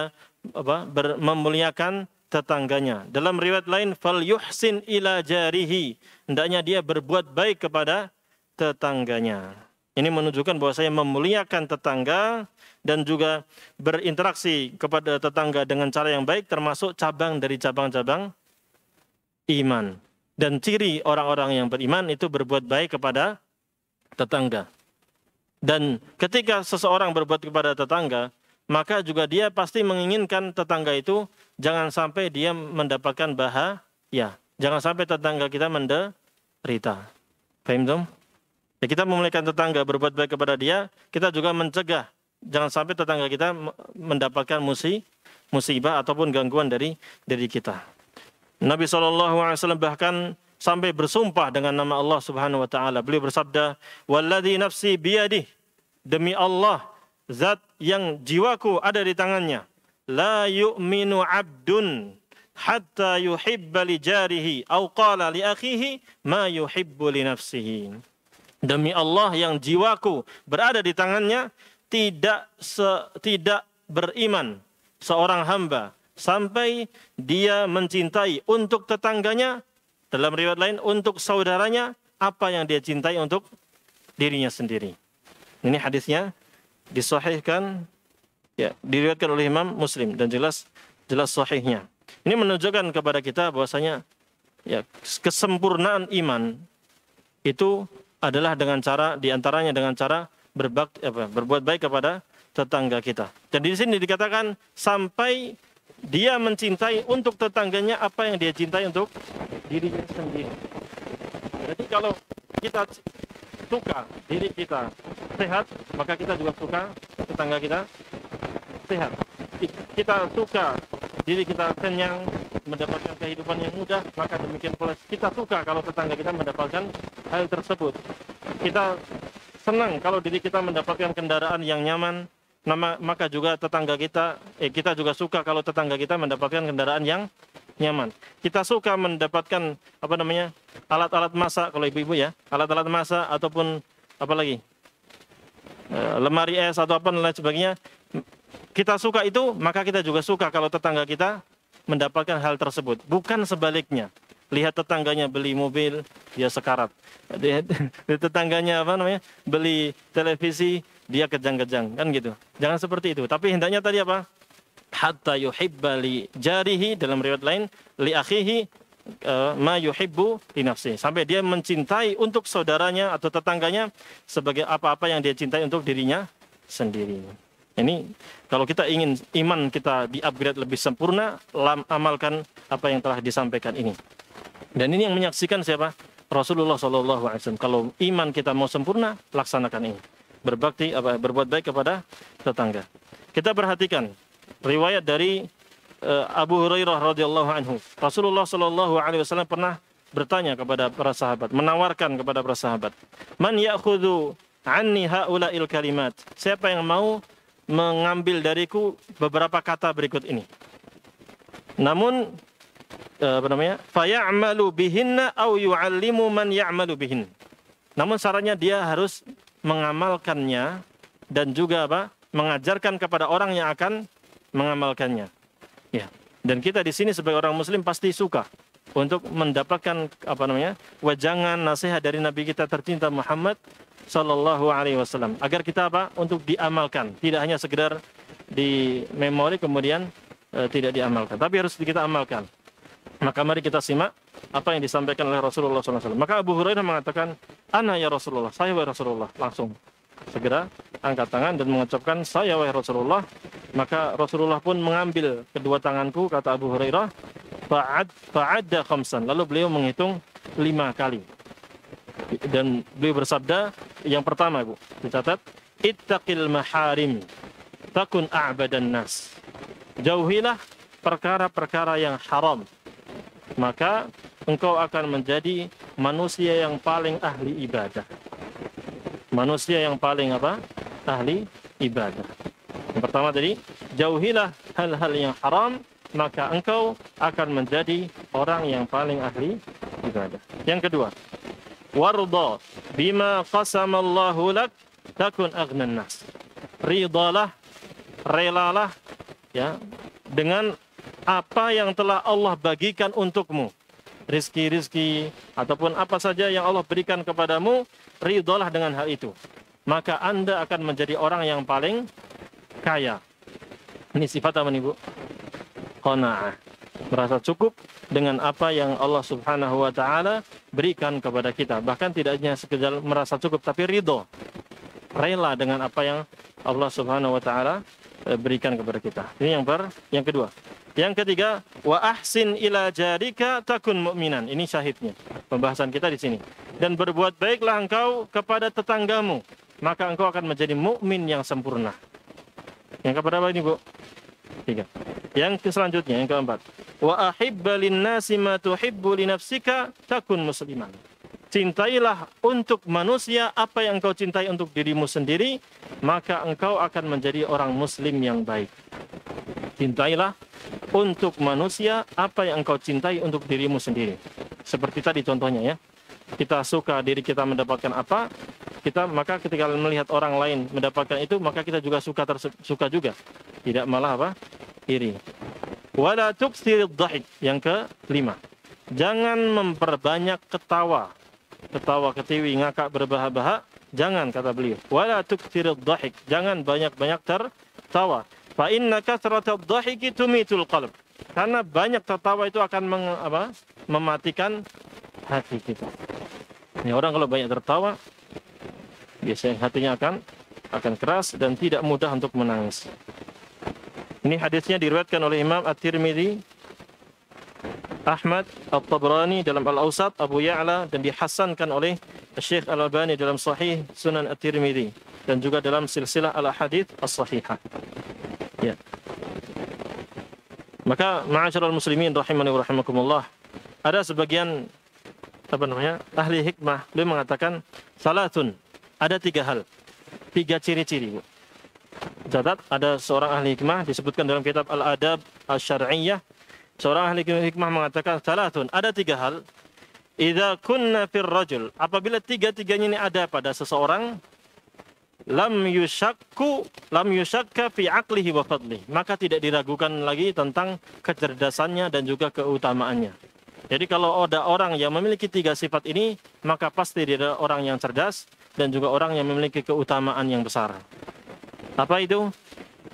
apa, memuliakan tetangganya. Dalam riwayat lain fal yuhsin ila jarihi, hendaknya dia berbuat baik kepada tetangganya. Ini menunjukkan bahwa saya memuliakan tetangga dan juga berinteraksi kepada tetangga dengan cara yang baik termasuk cabang dari cabang-cabang iman. Dan ciri orang-orang yang beriman itu berbuat baik kepada tetangga. Dan ketika seseorang berbuat kepada tetangga, maka juga dia pasti menginginkan tetangga itu jangan sampai dia mendapatkan bahaya. Jangan sampai tetangga kita menderita. Paham dong? Ya, kita memulihkan tetangga, berbuat baik kepada dia, kita juga mencegah jangan sampai tetangga kita mendapatkan musibah ataupun gangguan dari diri kita. Nabi SAW bahkan sampai bersumpah dengan nama Allah Subhanahu wa taala. Beliau bersabda, "Wallazi nafsi biadi, Demi Allah zat yang jiwaku ada di tangannya. La yu'minu abdun hatta yuhibba li jarihi au qala li akhihi ma yuhibbu li nafsihi. Demi Allah yang jiwaku berada di tangannya tidak se, tidak beriman seorang hamba sampai dia mencintai untuk tetangganya dalam riwayat lain untuk saudaranya apa yang dia cintai untuk dirinya sendiri. Ini hadisnya disahihkan ya diriwayatkan oleh Imam Muslim dan jelas jelas sahihnya. Ini menunjukkan kepada kita bahwasanya ya kesempurnaan iman itu adalah dengan cara diantaranya dengan cara berbakti apa, berbuat baik kepada tetangga kita. Dan di sini dikatakan sampai dia mencintai untuk tetangganya apa yang dia cintai untuk dirinya sendiri. Jadi kalau kita suka diri kita sehat, maka kita juga suka tetangga kita sehat. Kita suka diri kita kenyang, mendapatkan kehidupan yang mudah, maka demikian pula kita suka kalau tetangga kita mendapatkan hal tersebut. Kita senang kalau diri kita mendapatkan kendaraan yang nyaman, maka juga tetangga kita, eh, kita juga suka kalau tetangga kita mendapatkan kendaraan yang nyaman. Kita suka mendapatkan apa namanya alat-alat masak kalau ibu-ibu ya, alat-alat masak ataupun apa lagi eh, lemari es atau apa lain sebagainya. Kita suka itu, maka kita juga suka kalau tetangga kita mendapatkan hal tersebut. Bukan sebaliknya. Lihat tetangganya beli mobil, dia sekarat. Lihat tetangganya apa namanya? beli televisi, dia kejang-kejang, kan gitu. Jangan seperti itu. Tapi hendaknya tadi apa? hatta yuhibba li jarihi dalam riwayat lain li akhihi eh, ma yuhibbu li nafsi sampai dia mencintai untuk saudaranya atau tetangganya sebagai apa-apa yang dia cintai untuk dirinya sendiri. Ini kalau kita ingin iman kita di-upgrade lebih sempurna, lam, amalkan apa yang telah disampaikan ini. Dan ini yang menyaksikan siapa? Rasulullah Shallallahu Alaihi Wasallam. Kalau iman kita mau sempurna, laksanakan ini. Berbakti apa berbuat baik kepada tetangga. Kita perhatikan riwayat dari uh, Abu Hurairah radhiyallahu anhu. Rasulullah shallallahu alaihi wasallam pernah bertanya kepada para sahabat, menawarkan kepada para sahabat, "Man ya'khudhu anni haula'il kalimat?" Siapa yang mau mengambil dariku beberapa kata berikut ini. Namun uh, apa namanya? "Fayamalu bihinna au yu'allimu man ya'malu bihin." Namun sarannya dia harus mengamalkannya dan juga apa? mengajarkan kepada orang yang akan mengamalkannya. Ya. Dan kita di sini sebagai orang muslim pasti suka untuk mendapatkan apa namanya? wajangan nasihat dari nabi kita tercinta Muhammad sallallahu alaihi wasallam agar kita apa? untuk diamalkan, tidak hanya sekedar di memori kemudian e, tidak diamalkan, tapi harus kita amalkan. Maka mari kita simak apa yang disampaikan oleh Rasulullah SAW. Maka Abu Hurairah mengatakan, "Ana ya Rasulullah, saya wa Rasulullah." Langsung segera angkat tangan dan mengucapkan saya wahai Rasulullah maka Rasulullah pun mengambil kedua tanganku kata Abu Hurairah baad fa'adda khamsan lalu beliau menghitung lima kali dan beliau bersabda yang pertama Bu dicatat ittaqil maharim takun a'badan nas jauhilah perkara-perkara yang haram maka engkau akan menjadi manusia yang paling ahli ibadah manusia yang paling apa? ahli ibadah. Yang pertama tadi, jauhilah hal-hal yang haram maka engkau akan menjadi orang yang paling ahli ibadah. Yang kedua, warda bima qasamallahu lak takun aghnan nas. Ridalah, relalah ya dengan apa yang telah Allah bagikan untukmu rizki-rizki, ataupun apa saja yang Allah berikan kepadamu, ridolah dengan hal itu. Maka Anda akan menjadi orang yang paling kaya. Ini sifat apa nih, Bu? Qana'ah. Merasa cukup dengan apa yang Allah Subhanahu wa taala berikan kepada kita. Bahkan tidak hanya sekedar merasa cukup tapi ridho. Rela dengan apa yang Allah Subhanahu wa taala eh, berikan kepada kita. Ini yang ber yang kedua. Yang ketiga, wa ahsin ila jarika takun mukminan. Ini syahidnya. Pembahasan kita di sini. Dan berbuat baiklah engkau kepada tetanggamu, maka engkau akan menjadi mukmin yang sempurna. Yang keberapa ini, Bu? Tiga. Yang selanjutnya, yang keempat. Wa ahibbalin nasi ma tuhibbu li nafsika takun musliman. Cintailah untuk manusia apa yang kau cintai untuk dirimu sendiri, maka engkau akan menjadi orang muslim yang baik. Cintailah untuk manusia apa yang engkau cintai untuk dirimu sendiri. Seperti tadi contohnya ya. Kita suka diri kita mendapatkan apa, kita maka ketika melihat orang lain mendapatkan itu, maka kita juga suka suka juga. Tidak malah apa? iri. Wala tuksir dhahik. Yang kelima. Jangan memperbanyak ketawa ketawa ketiwi ngakak berbahak-bahak jangan kata beliau wala tuktirud dhahik jangan banyak-banyak tertawa fa inna kasratad dhahiki tumitul qalb karena banyak tertawa itu akan meng, apa, mematikan hati kita ini orang kalau banyak tertawa biasanya hatinya akan akan keras dan tidak mudah untuk menangis ini hadisnya diriwayatkan oleh Imam At-Tirmidzi Ahmad Al tabrani dalam al Ausad Abu Ya'la dan dihasankan oleh Syekh Al-Albani dalam Sahih Sunan At-Tirmidzi dan juga dalam silsilah Al-Hadith As-Sahihah. Ya. Maka ma'asyiral muslimin rahimani wa rahimakumullah, ada sebagian apa namanya? ahli hikmah beliau mengatakan salatun, ada tiga hal, tiga ciri-ciri. Catat, ada seorang ahli hikmah disebutkan dalam kitab Al-Adab Al syariyyah Seorang ahli hikmah mengatakan salatun, ada tiga hal. Idza kunna fir rajul, apabila tiga-tiganya ini ada pada seseorang, lam yushakku lam yushakka fi aqlihi wa fadli, maka tidak diragukan lagi tentang kecerdasannya dan juga keutamaannya. Jadi kalau ada orang yang memiliki tiga sifat ini, maka pasti dia adalah orang yang cerdas dan juga orang yang memiliki keutamaan yang besar. Apa itu?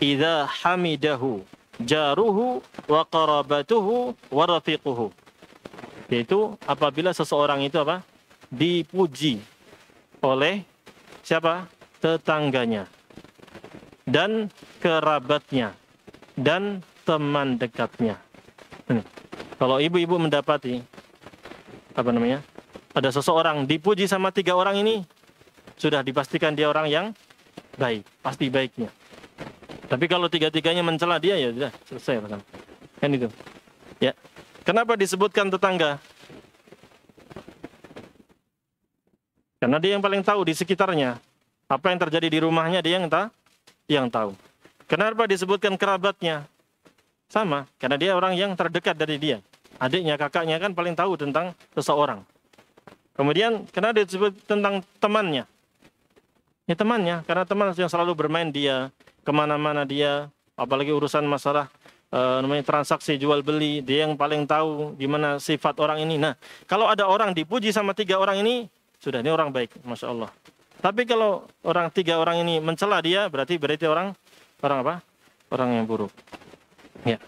Idza hamidahu jaruhu wa qarabatuhu wa rafiquhu. Yaitu apabila seseorang itu apa? dipuji oleh siapa? tetangganya dan kerabatnya dan teman dekatnya. Ini. Kalau ibu-ibu mendapati apa namanya? ada seseorang dipuji sama tiga orang ini sudah dipastikan dia orang yang baik, pasti baiknya. Tapi kalau tiga-tiganya mencela dia ya sudah selesai kan. Kan itu. Ya. Kenapa disebutkan tetangga? Karena dia yang paling tahu di sekitarnya. Apa yang terjadi di rumahnya dia yang tahu. Yang tahu. Kenapa disebutkan kerabatnya? Sama, karena dia orang yang terdekat dari dia. Adiknya, kakaknya kan paling tahu tentang seseorang. Kemudian kenapa disebut tentang temannya? Ya temannya, karena teman yang selalu bermain dia, kemana-mana dia apalagi urusan masalah uh, namanya transaksi jual beli dia yang paling tahu gimana sifat orang ini nah kalau ada orang dipuji sama tiga orang ini sudah ini orang baik masya Allah tapi kalau orang tiga orang ini mencela dia berarti berarti orang orang apa orang yang buruk ya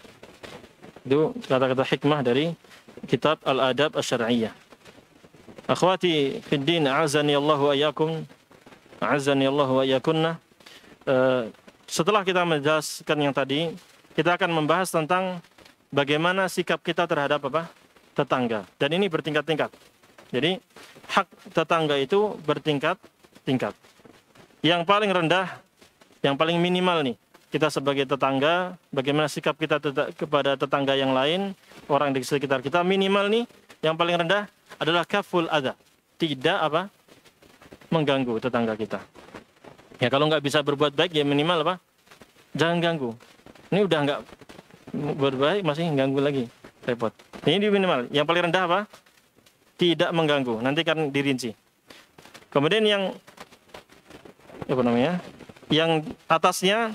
itu kata-kata hikmah dari kitab al-adab asy-syar'iyyah akhwati fid din azani Allah wa azani Allah wa setelah kita menjelaskan yang tadi, kita akan membahas tentang bagaimana sikap kita terhadap apa? tetangga. Dan ini bertingkat-tingkat. Jadi, hak tetangga itu bertingkat-tingkat. Yang paling rendah, yang paling minimal nih, kita sebagai tetangga, bagaimana sikap kita teta kepada tetangga yang lain, orang di sekitar kita minimal nih, yang paling rendah adalah kaful ada. Tidak apa? mengganggu tetangga kita. Ya kalau nggak bisa berbuat baik ya minimal apa? Jangan ganggu. Ini udah nggak berbaik masih ganggu lagi repot. Ini di minimal. Yang paling rendah apa? Tidak mengganggu. Nanti kan dirinci. Kemudian yang apa namanya? Yang atasnya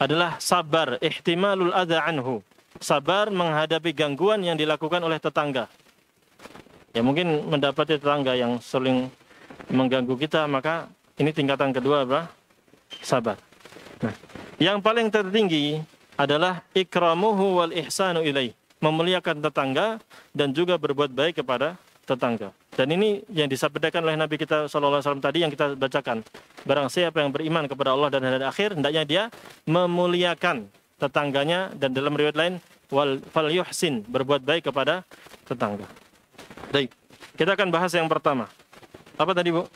adalah sabar, ihtimalul adha anhu. Sabar menghadapi gangguan yang dilakukan oleh tetangga. Ya mungkin mendapati tetangga yang sering mengganggu kita, maka ini tingkatan kedua apa? Sabar. Nah, yang paling tertinggi adalah ikramuhu wal ihsanu ilaih. Memuliakan tetangga dan juga berbuat baik kepada tetangga. Dan ini yang disampaikan oleh Nabi kita saw tadi yang kita bacakan. Barang siapa yang beriman kepada Allah dan hari akhir, hendaknya dia memuliakan tetangganya dan dalam riwayat lain wal fal yuhsin berbuat baik kepada tetangga. Baik, kita akan bahas yang pertama. Apa tadi, Bu?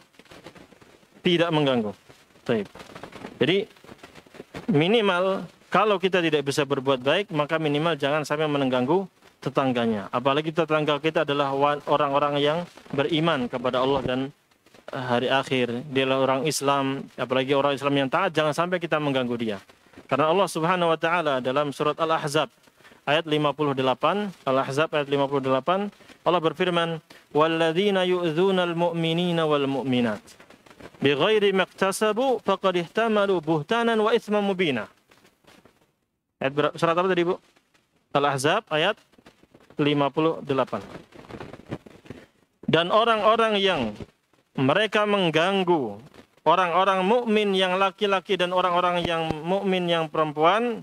tidak mengganggu. Taib. Jadi minimal kalau kita tidak bisa berbuat baik, maka minimal jangan sampai mengganggu tetangganya. Apalagi tetangga kita adalah orang-orang yang beriman kepada Allah dan eh, hari akhir. Dia adalah orang Islam, apalagi orang Islam yang taat, jangan sampai kita mengganggu dia. Karena Allah Subhanahu wa taala dalam surat Al-Ahzab ayat 58, Al-Ahzab ayat 58, Allah berfirman, "Walladzina yu'dzuna al-mu'minina wal mu'minat." bighairi maktasabu faqad ihtamalu buhtanan wa itsman mubina. Ayat berapa, surat apa tadi, Bu? Al-Ahzab ayat 58. Dan orang-orang yang mereka mengganggu orang-orang mukmin yang laki-laki dan orang-orang yang mukmin yang perempuan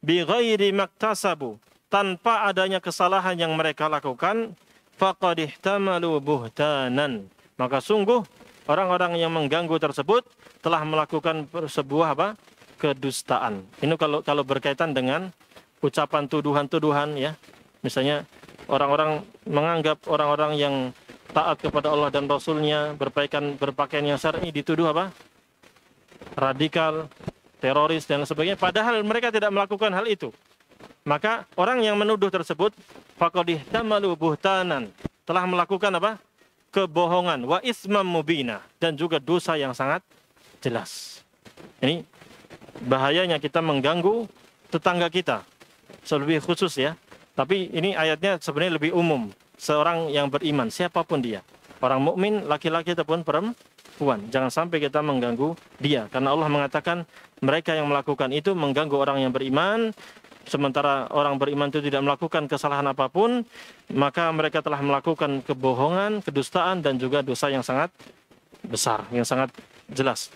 bighairi maktasabu tanpa adanya kesalahan yang mereka lakukan faqad ihtamalu buhtanan maka sungguh orang-orang yang mengganggu tersebut telah melakukan sebuah apa? kedustaan. Ini kalau kalau berkaitan dengan ucapan tuduhan-tuduhan ya. Misalnya orang-orang menganggap orang-orang yang taat kepada Allah dan Rasulnya berpakaian berpakaian yang syar'i dituduh apa? radikal, teroris dan sebagainya padahal mereka tidak melakukan hal itu. Maka orang yang menuduh tersebut fakodih tamalubuh buhtanan telah melakukan apa? kebohongan wa ismam mubina dan juga dosa yang sangat jelas. Ini bahayanya kita mengganggu tetangga kita. Lebih khusus ya. Tapi ini ayatnya sebenarnya lebih umum. Seorang yang beriman siapapun dia, orang mukmin laki-laki ataupun perempuan. Jangan sampai kita mengganggu dia karena Allah mengatakan mereka yang melakukan itu mengganggu orang yang beriman sementara orang beriman itu tidak melakukan kesalahan apapun, maka mereka telah melakukan kebohongan, kedustaan dan juga dosa yang sangat besar, yang sangat jelas.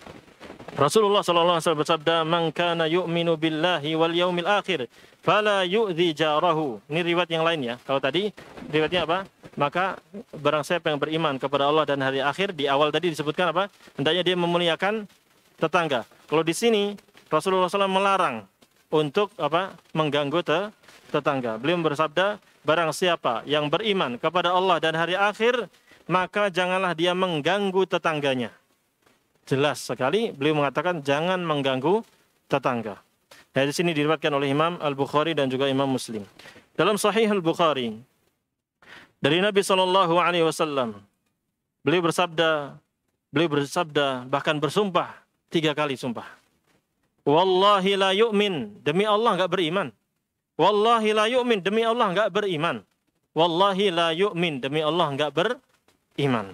Rasulullah sallallahu alaihi wasallam bersabda, "Man kana yu'minu billahi wal yaumil akhir, fala yu'dhi jarahu." Ini riwayat yang lain ya. Kalau tadi riwayatnya apa? Maka barang siapa yang beriman kepada Allah dan hari akhir di awal tadi disebutkan apa? Hendaknya dia memuliakan tetangga. Kalau di sini Rasulullah SAW melarang untuk apa mengganggu te tetangga. Beliau bersabda, barang siapa yang beriman kepada Allah dan hari akhir, maka janganlah dia mengganggu tetangganya. Jelas sekali beliau mengatakan jangan mengganggu tetangga. Hadis ini sini diriwayatkan oleh Imam Al-Bukhari dan juga Imam Muslim. Dalam Sahih Al-Bukhari dari Nabi Shallallahu alaihi wasallam beliau bersabda, beliau bersabda bahkan bersumpah tiga kali sumpah Wallahi la yu'min. Demi Allah nggak beriman. Wallahi la yu'min. Demi Allah nggak beriman. Wallahi la yu'min. Demi Allah nggak beriman.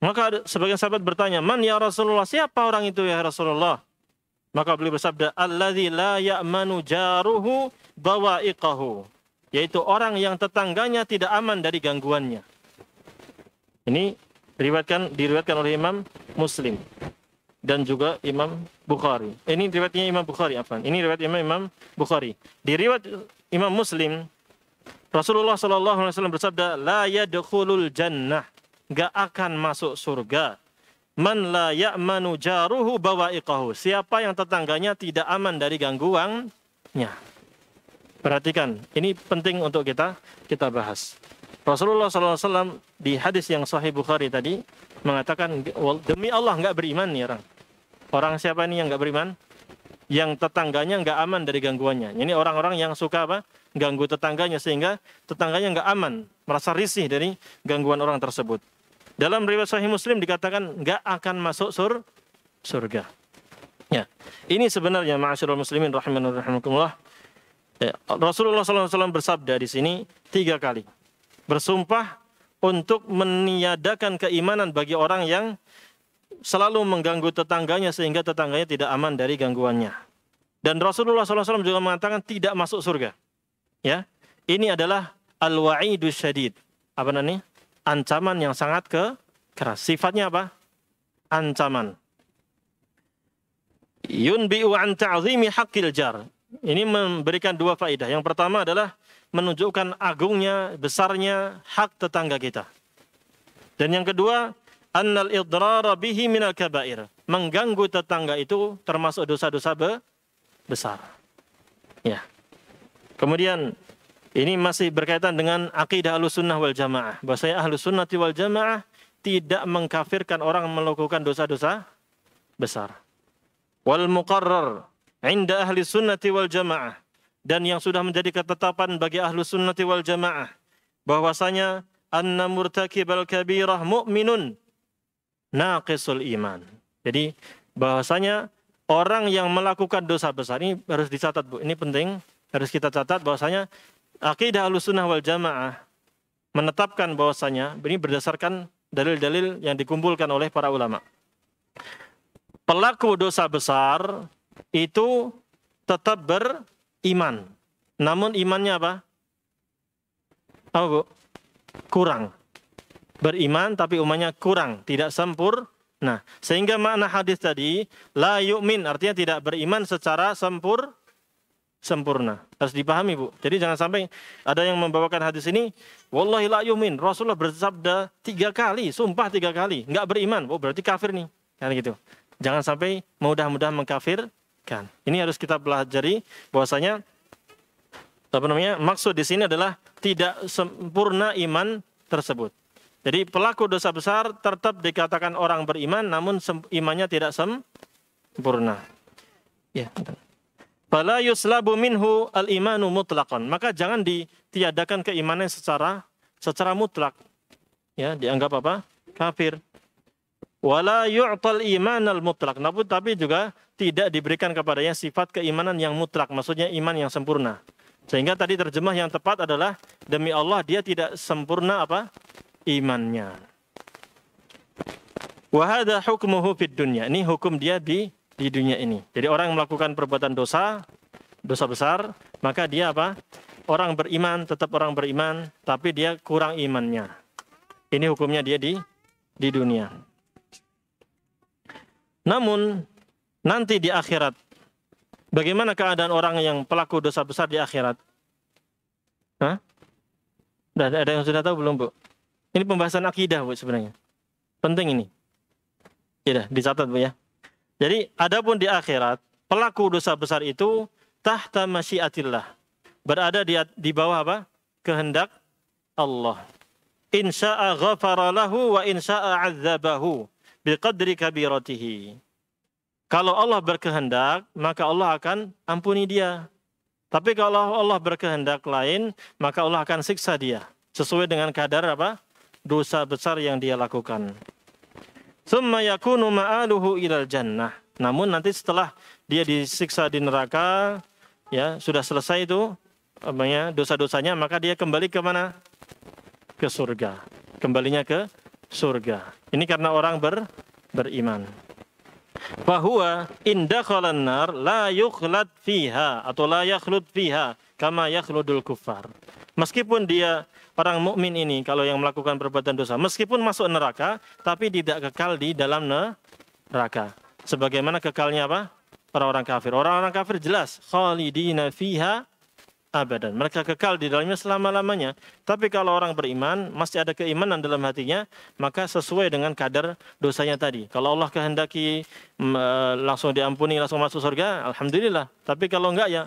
Maka sebagian sahabat bertanya, Man ya Rasulullah, siapa orang itu ya Rasulullah? Maka beliau bersabda, Alladhi la ya'manu jaruhu bawa'iqahu. Yaitu orang yang tetangganya tidak aman dari gangguannya. Ini diriwatkan diriwatkan oleh Imam Muslim dan juga Imam Bukhari. Ini riwayatnya Imam Bukhari apa? Ini riwayat Imam Imam Bukhari. Di riwayat Imam Muslim Rasulullah Shallallahu alaihi wasallam bersabda, "La yadkhulul jannah." Gak akan masuk surga. Man la ya'manu jaruhu bawa'iqahu. Siapa yang tetangganya tidak aman dari gangguannya. Perhatikan, ini penting untuk kita kita bahas. Rasulullah SAW di hadis yang Sahih Bukhari tadi mengatakan demi Allah nggak beriman nih orang. Orang siapa nih yang nggak beriman? Yang tetangganya nggak aman dari gangguannya. Ini orang-orang yang suka apa? Ganggu tetangganya sehingga tetangganya nggak aman, merasa risih dari gangguan orang tersebut. Dalam riwayat Sahih Muslim dikatakan nggak akan masuk sur surga. Ya, ini sebenarnya Maashirul muslimin rahimanur rahimakumullah. Eh, Rasulullah SAW bersabda di sini tiga kali bersumpah untuk meniadakan keimanan bagi orang yang selalu mengganggu tetangganya sehingga tetangganya tidak aman dari gangguannya. Dan Rasulullah SAW juga mengatakan tidak masuk surga. Ya, ini adalah al-wa'idus syadid. Apa namanya? Ancaman yang sangat ke keras. Sifatnya apa? Ancaman. Yunbi'u an ta'zimi haqqil jar. Ini memberikan dua faedah. Yang pertama adalah menunjukkan agungnya, besarnya hak tetangga kita. Dan yang kedua, annal idrara bihi minal kabair. Mengganggu tetangga itu termasuk dosa-dosa be besar. Ya. Kemudian ini masih berkaitan dengan akidah sunnah wal Jamaah. ahlu sunnah wal Jamaah tidak mengkafirkan orang melakukan dosa-dosa besar. Wal muqarrar inda ahli sunnati wal jamaah dan yang sudah menjadi ketetapan bagi ahlu sunnati wal jamaah bahwasanya anna murtakibal kabirah mu'minun naqisul iman. Jadi bahwasanya orang yang melakukan dosa besar ini harus dicatat Bu. Ini penting harus kita catat bahwasanya akidah sunnah wal Jamaah menetapkan bahwasanya ini berdasarkan dalil-dalil yang dikumpulkan oleh para ulama. Pelaku dosa besar itu tetap ber iman. Namun imannya apa? Apa Bu? Kurang. Beriman tapi umannya kurang, tidak sempur. Nah, sehingga makna hadis tadi la yu'min artinya tidak beriman secara sempur sempurna. Harus dipahami, Bu. Jadi jangan sampai ada yang membawakan hadis ini, wallahi la yumin. Rasulullah bersabda tiga kali, sumpah tiga kali, nggak beriman. Oh, berarti kafir nih. Kan gitu. Jangan sampai mudah-mudahan mengkafir dapatkan. Ini harus kita pelajari bahwasanya apa namanya? Maksud di sini adalah tidak sempurna iman tersebut. Jadi pelaku dosa besar tetap dikatakan orang beriman namun imannya tidak sempurna. Ya. Bala yuslabu minhu al-imanu mutlaqan. Maka jangan ditiadakan keimanan secara secara mutlak. Ya, dianggap apa? Kafir wala yu'tal al mutlak. Namun tapi juga tidak diberikan kepadanya sifat keimanan yang mutlak, maksudnya iman yang sempurna. Sehingga tadi terjemah yang tepat adalah demi Allah dia tidak sempurna apa? imannya. Wahada hukmuhu fid dunya. Ini hukum dia di di dunia ini. Jadi orang yang melakukan perbuatan dosa, dosa besar, maka dia apa? Orang beriman, tetap orang beriman, tapi dia kurang imannya. Ini hukumnya dia di di dunia. Namun nanti di akhirat bagaimana keadaan orang yang pelaku dosa besar di akhirat? Hah? Ada yang sudah tahu belum, Bu? Ini pembahasan akidah, Bu sebenarnya. Penting ini. Ya, dicatat, Bu ya. Jadi, adapun di akhirat, pelaku dosa besar itu tahta masyiatillah. Berada di, di bawah apa? Kehendak Allah. Insya'a ghafara lahu wa insya'a azzabahu biqadri kabiratihi. Kalau Allah berkehendak, maka Allah akan ampuni dia. Tapi kalau Allah berkehendak lain, maka Allah akan siksa dia sesuai dengan kadar apa? dosa besar yang dia lakukan. Summa yakunu ma'aluhu ilal jannah. Namun nanti setelah dia disiksa di neraka, ya sudah selesai itu ya, dosa-dosanya, maka dia kembali ke mana? Ke surga. Kembalinya ke surga. Ini karena orang ber, beriman. Bahwa indah nar la yukhlad fiha atau la yakhlud fiha kama yakhludul kufar. Meskipun dia orang mukmin ini kalau yang melakukan perbuatan dosa, meskipun masuk neraka tapi tidak kekal di dalam neraka. Sebagaimana kekalnya apa? Orang-orang kafir. Orang-orang kafir jelas khalidina fiha abadan. Mereka kekal di dalamnya selama-lamanya. Tapi kalau orang beriman, masih ada keimanan dalam hatinya, maka sesuai dengan kadar dosanya tadi. Kalau Allah kehendaki mm, eh, langsung diampuni, langsung masuk surga, alhamdulillah. Tapi kalau enggak ya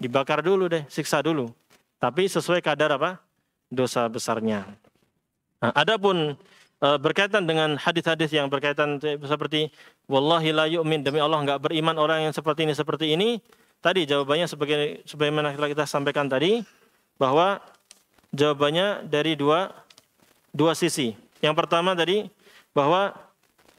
dibakar dulu deh, siksa dulu. Tapi sesuai kadar apa? dosa besarnya. Nah, adapun eh, berkaitan dengan hadis-hadis yang berkaitan seperti wallahi la yu'min demi Allah enggak beriman orang yang seperti ini seperti ini Tadi jawabannya sebagai sebagaimana kita sampaikan tadi bahwa jawabannya dari dua dua sisi. Yang pertama tadi bahwa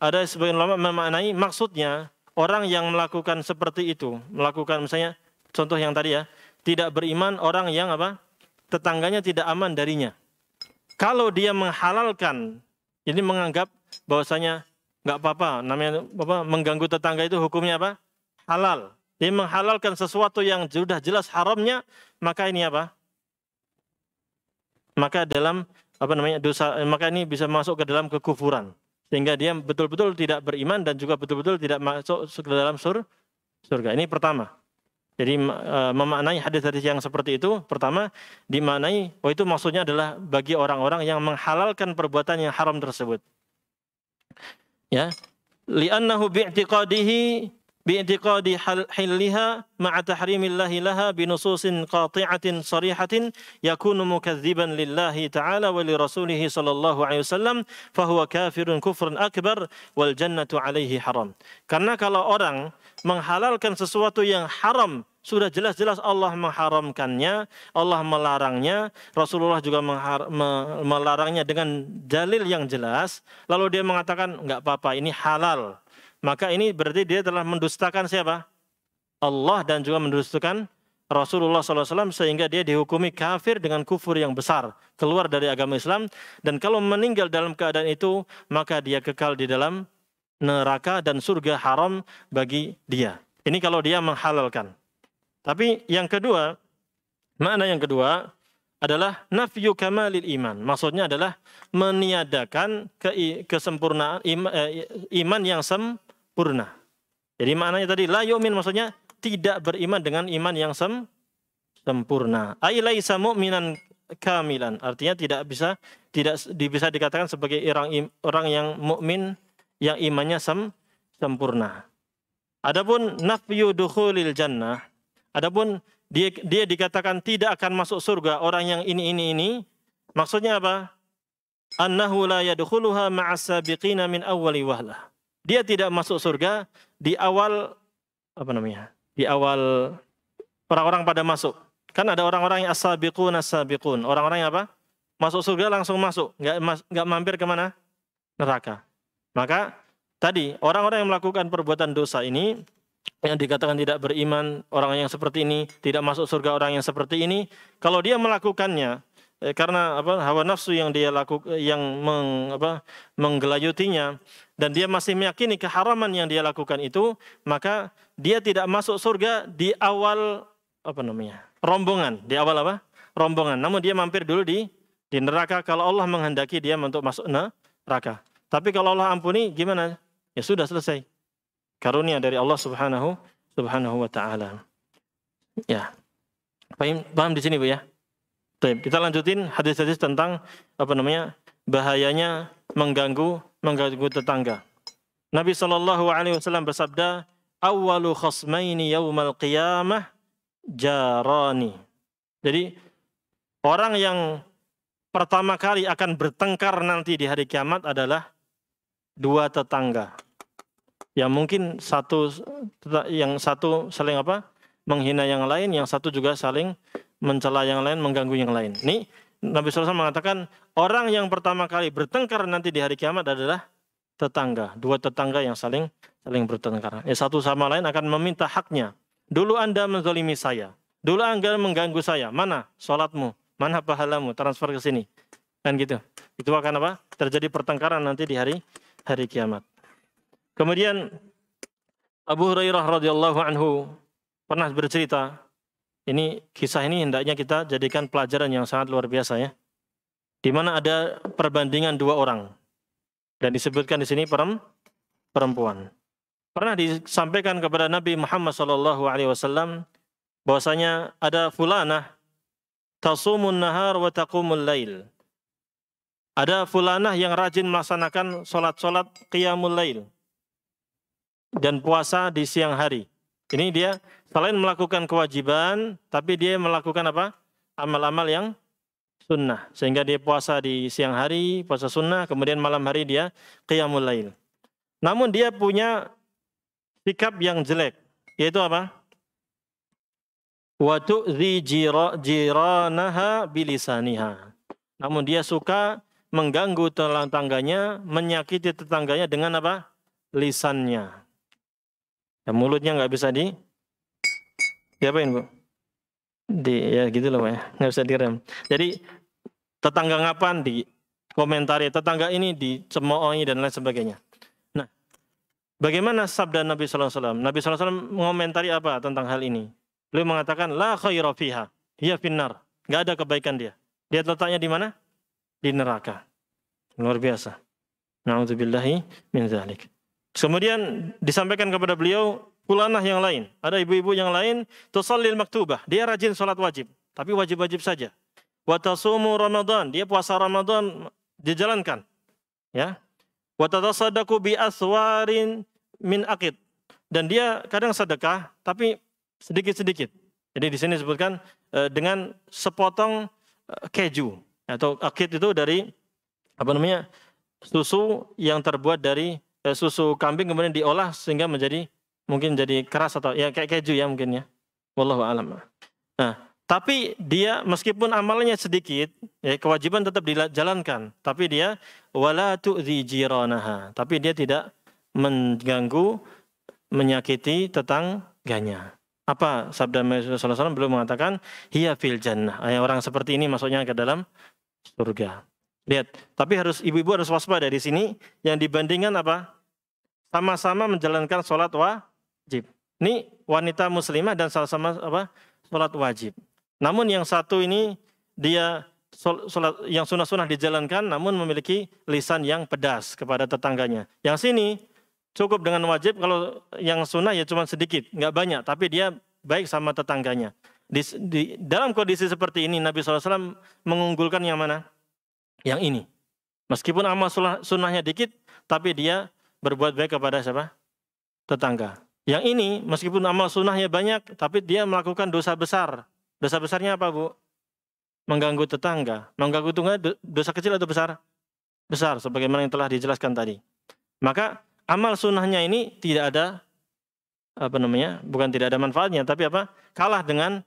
ada sebagian ulama memaknai maksudnya orang yang melakukan seperti itu, melakukan misalnya contoh yang tadi ya, tidak beriman orang yang apa? tetangganya tidak aman darinya. Kalau dia menghalalkan, ini menganggap bahwasanya nggak apa-apa namanya apa mengganggu tetangga itu hukumnya apa? halal dia menghalalkan sesuatu yang sudah jelas haramnya, maka ini apa? Maka dalam apa namanya dosa maka ini bisa masuk ke dalam kekufuran sehingga dia betul-betul tidak beriman dan juga betul-betul tidak masuk ke dalam sur surga. Ini pertama. Jadi e, memaknai hadis-hadis yang seperti itu pertama dimaknai oh itu maksudnya adalah bagi orang-orang yang menghalalkan perbuatan yang haram tersebut. Ya. Li'annahu bi'tiqadihi bi'intiqadi hilliha ma'a tahrimillahi laha binususin qati'atin sarihatin yakunu mukadziban lillahi ta'ala wa li rasulihi sallallahu alaihi wasallam fahuwa kafirun kufrun akbar wal jannatu alaihi haram. Karena kalau orang menghalalkan sesuatu yang haram sudah jelas-jelas Allah mengharamkannya, Allah melarangnya, Rasulullah juga melarangnya dengan dalil yang jelas. Lalu dia mengatakan nggak apa-apa, ini halal maka ini berarti dia telah mendustakan siapa? Allah dan juga mendustakan Rasulullah SAW sehingga dia dihukumi kafir dengan kufur yang besar, keluar dari agama Islam dan kalau meninggal dalam keadaan itu maka dia kekal di dalam neraka dan surga haram bagi dia. Ini kalau dia menghalalkan. Tapi yang kedua, makna yang kedua adalah nafyu kamalil iman. Maksudnya adalah meniadakan kesempurnaan eh, iman yang sempurna sempurna. Jadi maknanya tadi la yu'min maksudnya tidak beriman dengan iman yang sem sempurna. Ai laisa mu'minan kamilan. Artinya tidak bisa tidak bisa dikatakan sebagai orang orang yang mukmin yang imannya sem sempurna. Adapun nafyu dukhulil jannah, adapun dia dia dikatakan tidak akan masuk surga orang yang ini ini ini. Maksudnya apa? Annahu la yadkhuluha ma'as sabiqina min awwali wahlah dia tidak masuk surga di awal apa namanya? Di awal orang-orang pada masuk. Kan ada orang-orang yang asabiqun asabiqun. Orang-orang yang apa? Masuk surga langsung masuk, nggak nggak mampir kemana? Neraka. Maka tadi orang-orang yang melakukan perbuatan dosa ini yang dikatakan tidak beriman, orang yang seperti ini tidak masuk surga orang yang seperti ini, kalau dia melakukannya Eh, karena apa hawa nafsu yang dia laku yang meng, apa, menggelayutinya dan dia masih meyakini keharaman yang dia lakukan itu maka dia tidak masuk surga di awal apa namanya rombongan di awal apa rombongan namun dia mampir dulu di di neraka kalau Allah menghendaki dia untuk masuk neraka tapi kalau Allah ampuni gimana ya sudah selesai karunia dari Allah subhanahu subhanahu wa taala ya paham paham di sini bu ya Baik, kita lanjutin hadis-hadis tentang apa namanya bahayanya mengganggu mengganggu tetangga. Nabi Shallallahu Alaihi Wasallam bersabda, awalu khasmaini yaumal qiyamah jarani. Jadi orang yang pertama kali akan bertengkar nanti di hari kiamat adalah dua tetangga. Ya mungkin satu yang satu saling apa menghina yang lain, yang satu juga saling mencela yang lain, mengganggu yang lain. Ini Nabi SAW mengatakan orang yang pertama kali bertengkar nanti di hari kiamat adalah tetangga, dua tetangga yang saling saling bertengkar. Ya, satu sama lain akan meminta haknya. Dulu Anda menzalimi saya, dulu Anda mengganggu saya. Mana sholatmu? Mana pahalamu? Transfer ke sini. Kan gitu. Itu akan apa? Terjadi pertengkaran nanti di hari hari kiamat. Kemudian Abu Hurairah radhiyallahu anhu pernah bercerita ini kisah ini hendaknya kita jadikan pelajaran yang sangat luar biasa ya. Di mana ada perbandingan dua orang dan disebutkan di sini perempuan. Pernah disampaikan kepada Nabi Muhammad SAW bahwasanya ada fulanah tasumun nahar wa taqumul lail. Ada fulanah yang rajin melaksanakan sholat-sholat qiyamul lail dan puasa di siang hari ini dia selain melakukan kewajiban, tapi dia melakukan apa? Amal-amal yang sunnah. Sehingga dia puasa di siang hari, puasa sunnah, kemudian malam hari dia qiyamul lail. Namun dia punya sikap yang jelek, yaitu apa? Wa tu'zi jiranaha bilisaniha. Namun dia suka mengganggu tetangganya, menyakiti tetangganya dengan apa? Lisannya. Ya, mulutnya nggak bisa di diapain bu? Di ya gitu loh ya, nggak bisa direm. Jadi tetangga ngapan di komentari tetangga ini dicemoohi dan lain sebagainya. Nah, bagaimana sabda Nabi saw Nabi saw Alaihi Wasallam mengomentari apa tentang hal ini? Beliau mengatakan la khaira dia finar nggak ada kebaikan dia. Dia letaknya di mana? Di neraka. Luar biasa. Nauzubillahi min zalik. Kemudian disampaikan kepada beliau kulanah yang lain. Ada ibu-ibu yang lain tusallil maktubah. Dia rajin sholat wajib, tapi wajib-wajib saja. Watasumu Ramadan, dia puasa Ramadan dijalankan. Ya. Watatasaddaku bi aswarin min akid. Dan dia kadang sedekah tapi sedikit-sedikit. Jadi di sini disebutkan eh, dengan sepotong eh, keju atau akid itu dari apa namanya? susu yang terbuat dari Eh, susu kambing kemudian diolah sehingga menjadi mungkin jadi keras atau ya kayak keju ya mungkin ya. Wallahu alam. Nah, tapi dia meskipun amalnya sedikit, ya, kewajiban tetap dijalankan. Tapi dia wala tu'zi jiranaha. Tapi dia tidak mengganggu, menyakiti tetangganya. Apa sabda Rasulullah SAW belum mengatakan hiya fil jannah. orang seperti ini maksudnya ke dalam surga. Lihat, tapi harus ibu-ibu harus waspada di sini yang dibandingkan apa? Sama-sama menjalankan sholat wajib. Ini wanita muslimah dan sama-sama apa? Sholat wajib. Namun yang satu ini dia sholat yang sunnah-sunnah dijalankan namun memiliki lisan yang pedas kepada tetangganya. Yang sini cukup dengan wajib kalau yang sunnah ya cuma sedikit, nggak banyak. Tapi dia baik sama tetangganya. Di, di, dalam kondisi seperti ini Nabi SAW mengunggulkan yang mana? yang ini. Meskipun amal sunnahnya dikit, tapi dia berbuat baik kepada siapa? Tetangga. Yang ini, meskipun amal sunnahnya banyak, tapi dia melakukan dosa besar. Dosa besarnya apa, Bu? Mengganggu tetangga. Mengganggu tetangga dosa kecil atau besar? Besar, sebagaimana yang telah dijelaskan tadi. Maka amal sunnahnya ini tidak ada apa namanya bukan tidak ada manfaatnya tapi apa kalah dengan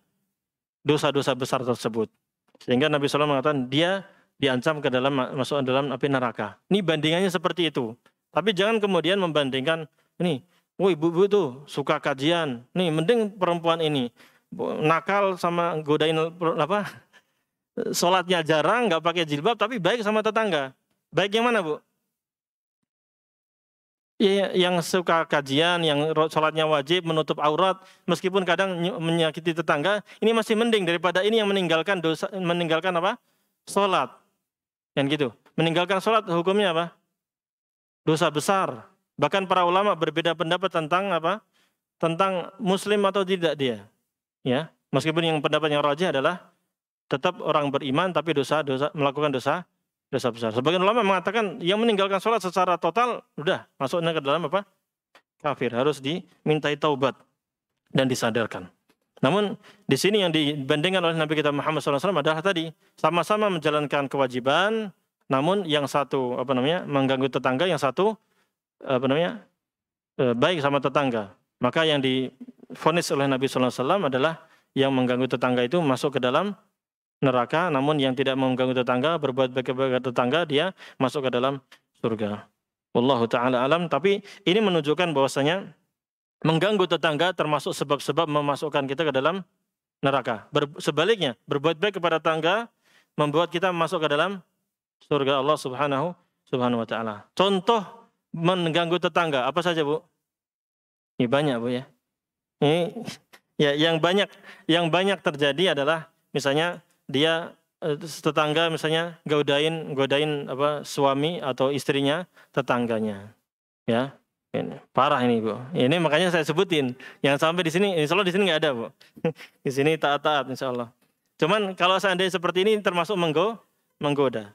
dosa-dosa besar tersebut sehingga Nabi SAW mengatakan dia diancam ke dalam masuk ke dalam api neraka. Ini bandingannya seperti itu. Tapi jangan kemudian membandingkan ini, Oh ibu-ibu tuh suka kajian, nih mending perempuan ini nakal sama godain apa? *laughs* Sholatnya jarang, nggak pakai jilbab, tapi baik sama tetangga. Baik yang mana bu? Ya, ya yang suka kajian, yang sholatnya wajib, menutup aurat, meskipun kadang menyakiti tetangga, ini masih mending daripada ini yang meninggalkan dosa, meninggalkan apa? Sholat yang gitu. Meninggalkan sholat hukumnya apa? Dosa besar. Bahkan para ulama berbeda pendapat tentang apa? Tentang muslim atau tidak dia. Ya, meskipun yang pendapat yang rajih adalah tetap orang beriman tapi dosa dosa melakukan dosa dosa besar. Sebagian ulama mengatakan yang meninggalkan sholat secara total udah masuknya ke dalam apa? kafir, harus dimintai taubat dan disadarkan. Namun di sini yang dibandingkan oleh Nabi kita Muhammad SAW adalah tadi sama-sama menjalankan kewajiban, namun yang satu apa namanya mengganggu tetangga, yang satu apa namanya eh, baik sama tetangga. Maka yang difonis oleh Nabi SAW adalah yang mengganggu tetangga itu masuk ke dalam neraka, namun yang tidak mengganggu tetangga berbuat baik kepada tetangga dia masuk ke dalam surga. Wallahu taala alam. Tapi ini menunjukkan bahwasanya mengganggu tetangga termasuk sebab-sebab memasukkan kita ke dalam neraka. Ber, sebaliknya, berbuat baik kepada tetangga membuat kita masuk ke dalam surga Allah Subhanahu Subhanahu wa taala. Contoh mengganggu tetangga apa saja, Bu? Ini banyak, Bu ya. Ini *laughs* ya yang banyak yang banyak terjadi adalah misalnya dia eh, tetangga misalnya godain godain apa suami atau istrinya tetangganya. Ya, ini, parah ini bu. Ini makanya saya sebutin. Yang sampai di sini, insya Allah di sini nggak ada bu. *laughs* di sini taat-taat insya Allah. Cuman kalau seandainya seperti ini termasuk menggo, menggoda.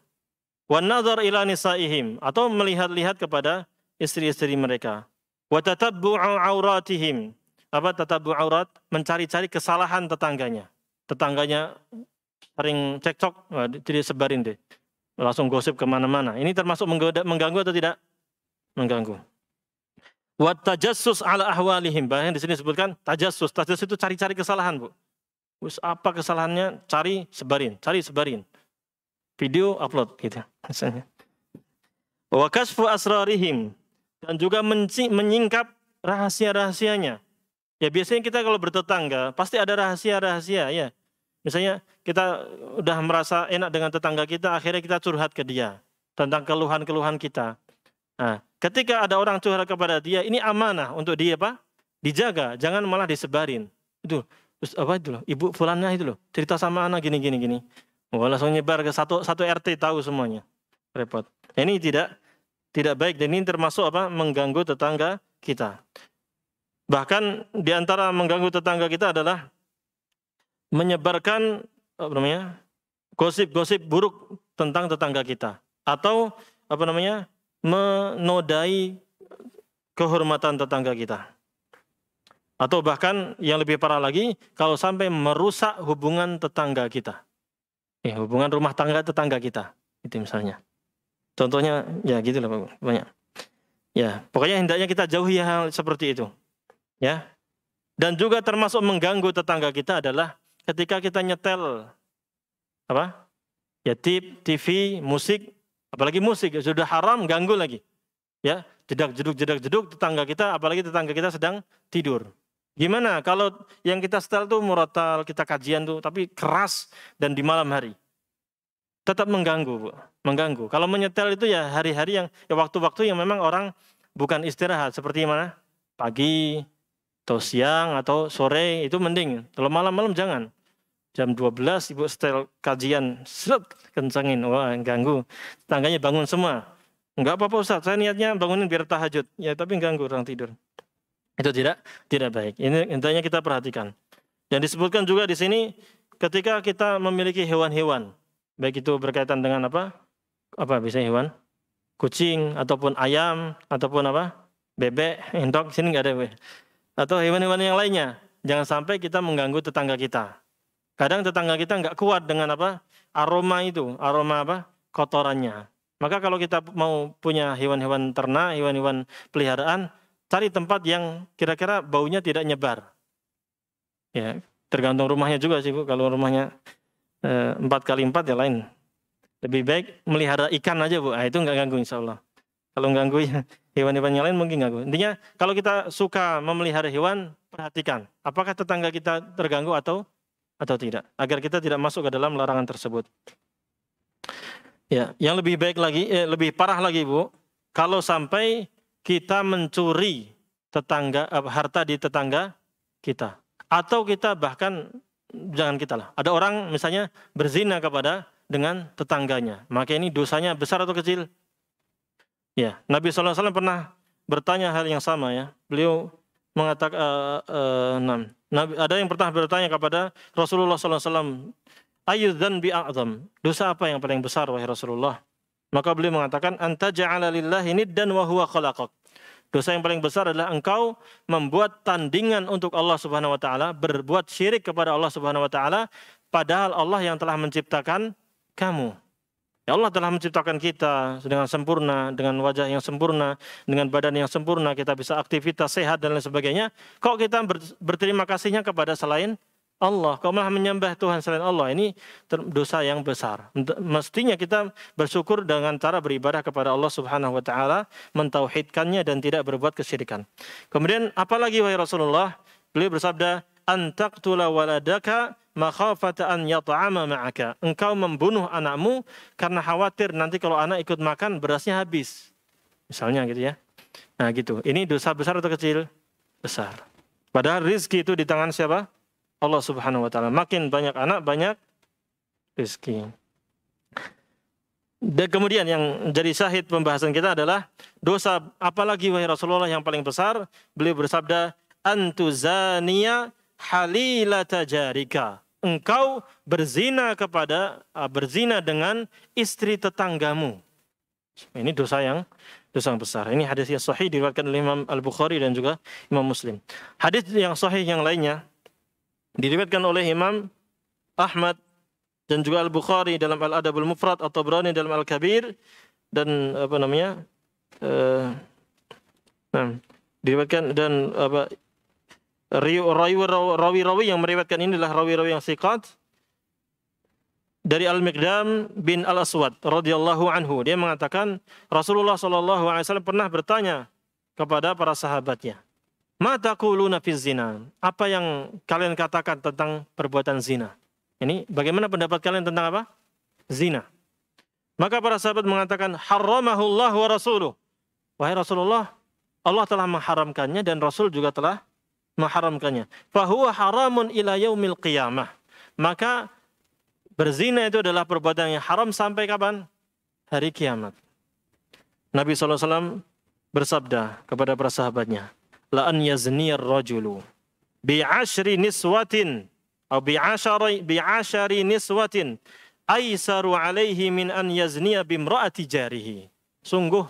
Wan nazar ila nisaihim atau melihat-lihat kepada istri-istri mereka. Wa tatabbu'u auratihim. Apa tatabbu aurat? Mencari-cari kesalahan tetangganya. Tetangganya sering cekcok, eh, jadi sebarin deh. Langsung gosip kemana-mana. Ini termasuk menggoda, mengganggu atau tidak? Mengganggu. Wa tajassus ala ahwalihim. Bahkan di sini disebutkan tajassus. Tajassus itu cari-cari kesalahan, Bu. terus apa kesalahannya? Cari, sebarin, cari, sebarin. Video upload gitu misalnya. Wa kasfu asrarihim dan juga menyingkap rahasia-rahasianya. Ya biasanya kita kalau bertetangga pasti ada rahasia-rahasia ya. Misalnya kita udah merasa enak dengan tetangga kita, akhirnya kita curhat ke dia tentang keluhan-keluhan kita. Nah, ketika ada orang curhat kepada dia, ini amanah untuk dia apa? Dijaga, jangan malah disebarin. Itu terus apa itu loh? Ibu fulannya itu loh, cerita sama anak gini gini gini. Wah, oh, langsung nyebar ke satu satu RT tahu semuanya. Repot. Ini tidak tidak baik dan ini termasuk apa? mengganggu tetangga kita. Bahkan di antara mengganggu tetangga kita adalah menyebarkan apa namanya? gosip-gosip buruk tentang tetangga kita atau apa namanya? menodai kehormatan tetangga kita. Atau bahkan yang lebih parah lagi, kalau sampai merusak hubungan tetangga kita. Ya, hubungan rumah tangga tetangga kita. Itu misalnya. Contohnya, ya gitu lah banyak. Ya, pokoknya hendaknya kita jauhi hal seperti itu. Ya. Dan juga termasuk mengganggu tetangga kita adalah ketika kita nyetel apa? Ya, tip, TV, musik Apalagi musik ya, sudah haram ganggu lagi. Ya, jedak jeduk jedak jeduk tetangga kita apalagi tetangga kita sedang tidur. Gimana kalau yang kita setel tuh murotal, kita kajian tuh tapi keras dan di malam hari. Tetap mengganggu, Bu. Mengganggu. Kalau menyetel itu ya hari-hari yang ya waktu-waktu yang memang orang bukan istirahat seperti mana? Pagi, atau siang atau sore itu mending. Kalau malam-malam jangan jam 12 ibu setel kajian seret kencengin wah ganggu tangganya bangun semua nggak apa-apa Ustaz saya niatnya bangunin biar tahajud ya tapi ganggu orang tidur itu tidak tidak baik ini intinya kita perhatikan dan disebutkan juga di sini ketika kita memiliki hewan-hewan baik itu berkaitan dengan apa apa bisa hewan kucing ataupun ayam ataupun apa bebek entok sini nggak ada atau hewan-hewan yang lainnya jangan sampai kita mengganggu tetangga kita Kadang tetangga kita nggak kuat dengan apa aroma itu, aroma apa kotorannya. Maka kalau kita mau punya hewan-hewan ternak, hewan-hewan peliharaan, cari tempat yang kira-kira baunya tidak nyebar. Ya, tergantung rumahnya juga sih bu. Kalau rumahnya eh, empat kali empat ya lain. Lebih baik melihara ikan aja bu. Nah, itu nggak ganggu insya Allah. Kalau ganggu ya, gangguin *laughs* hewan-hewan yang lain mungkin nggak ganggu. Intinya kalau kita suka memelihara hewan, perhatikan apakah tetangga kita terganggu atau atau tidak agar kita tidak masuk ke dalam larangan tersebut. Ya, yang lebih baik lagi eh, lebih parah lagi Bu, kalau sampai kita mencuri tetangga eh, harta di tetangga kita atau kita bahkan jangan kita lah. Ada orang misalnya berzina kepada dengan tetangganya. Maka ini dosanya besar atau kecil? Ya, Nabi SAW pernah bertanya hal yang sama ya. Beliau mengatakan uh, uh, Nabi, ada yang pernah bertanya kepada Rasulullah SAW, ayudzan bi a'zam. Dosa apa yang paling besar wahai Rasulullah? Maka beliau mengatakan anta ja'ala ini dan wa huwa khalaqak. Dosa yang paling besar adalah engkau membuat tandingan untuk Allah Subhanahu wa taala, berbuat syirik kepada Allah Subhanahu wa taala padahal Allah yang telah menciptakan kamu. Ya Allah telah menciptakan kita dengan sempurna, dengan wajah yang sempurna, dengan badan yang sempurna, kita bisa aktivitas sehat dan lain sebagainya. Kok kita berterima kasihnya kepada selain Allah? Kok malah menyembah Tuhan selain Allah? Ini dosa yang besar. Mestinya kita bersyukur dengan cara beribadah kepada Allah Subhanahu wa taala, mentauhidkannya dan tidak berbuat kesyirikan. Kemudian apalagi wahai Rasulullah? Beliau bersabda, "Antaqtula waladaka makhafata an yata'ama ma'aka. Engkau membunuh anakmu karena khawatir nanti kalau anak ikut makan berasnya habis. Misalnya gitu ya. Nah gitu. Ini dosa besar atau kecil? Besar. Padahal rizki itu di tangan siapa? Allah subhanahu wa ta'ala. Makin banyak anak, banyak rizki. Dan kemudian yang jadi syahid pembahasan kita adalah dosa apalagi wahai Rasulullah yang paling besar. Beliau bersabda, Antuzania halilata jarika engkau berzina kepada eh, berzina dengan istri tetanggamu. Ini dosa yang dosa yang besar. Ini hadis yang sahih diriwayatkan oleh Imam Al-Bukhari dan juga Imam Muslim. Hadis yang sahih yang lainnya diriwayatkan oleh Imam Ahmad dan juga Al-Bukhari dalam Al-Adabul Mufrad atau Berani dalam Al-Kabir dan eh, apa namanya? Uh, nah, dan apa rawi-rawi yang meriwayatkan ini adalah rawi-rawi yang siqat dari Al-Miqdam bin Al-Aswad radhiyallahu anhu. Dia mengatakan Rasulullah sallallahu alaihi wasallam pernah bertanya kepada para sahabatnya, "Ma taquluna zina?" Apa yang kalian katakan tentang perbuatan zina? Ini bagaimana pendapat kalian tentang apa? Zina. Maka para sahabat mengatakan, haramahullah wa rasuluh." Wahai Rasulullah, Allah telah mengharamkannya dan Rasul juga telah mengharamkannya. Fahuwa haramun ila yaumil qiyamah. Maka berzina itu adalah perbuatan yang haram sampai kapan? Hari kiamat. Nabi SAW bersabda kepada para sahabatnya, "La'an yazniyar rajulu bi'ashri niswatin atau bi'ashari bi'ashari niswatin aisaru alaihi min an yazniya bimra'ati jarihi." Sungguh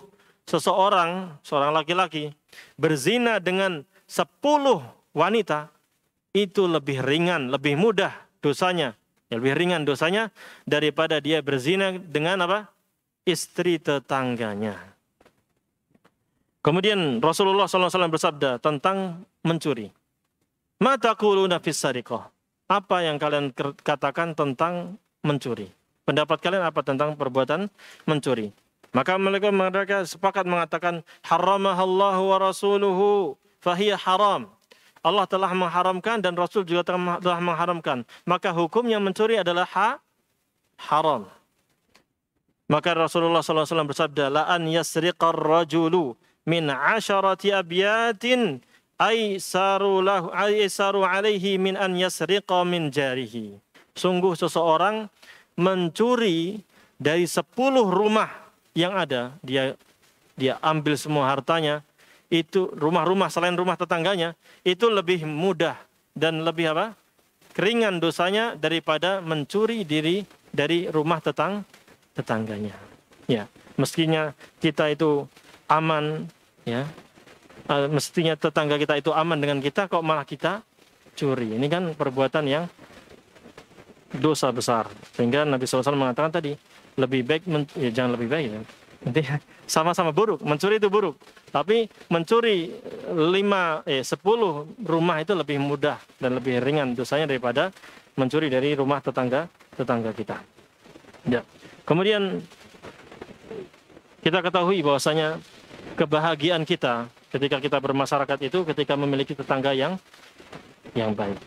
seseorang, seorang laki-laki berzina dengan sepuluh wanita itu lebih ringan, lebih mudah dosanya. Ya, lebih ringan dosanya daripada dia berzina dengan apa? Istri tetangganya. Kemudian Rasulullah SAW bersabda tentang mencuri. Mata kuluna Apa yang kalian katakan tentang mencuri? Pendapat kalian apa tentang perbuatan mencuri? Maka mereka mereka sepakat mengatakan haramahallahu wa rasuluhu fahiya haram. Allah telah mengharamkan dan Rasul juga telah mengharamkan. Maka hukum yang mencuri adalah ha haram. Maka Rasulullah SAW bersabda, La an yasriqar rajulu min asharati abyatin aisaru lahu aisaru alaihi min an yasriqa min jarihi. Sungguh seseorang mencuri dari sepuluh rumah yang ada, dia dia ambil semua hartanya, itu rumah-rumah selain rumah tetangganya itu lebih mudah dan lebih apa? keringan dosanya daripada mencuri diri dari rumah tetang tetangganya. Ya, mestinya kita itu aman ya. Eh, mestinya tetangga kita itu aman dengan kita kok malah kita curi. Ini kan perbuatan yang dosa besar. Sehingga Nabi SAW mengatakan tadi, lebih baik ya jangan lebih baik ya nanti sama-sama buruk, mencuri itu buruk. Tapi mencuri 5 eh 10 rumah itu lebih mudah dan lebih ringan dosanya daripada mencuri dari rumah tetangga tetangga kita. Ya. Kemudian kita ketahui bahwasanya kebahagiaan kita ketika kita bermasyarakat itu ketika memiliki tetangga yang yang baik.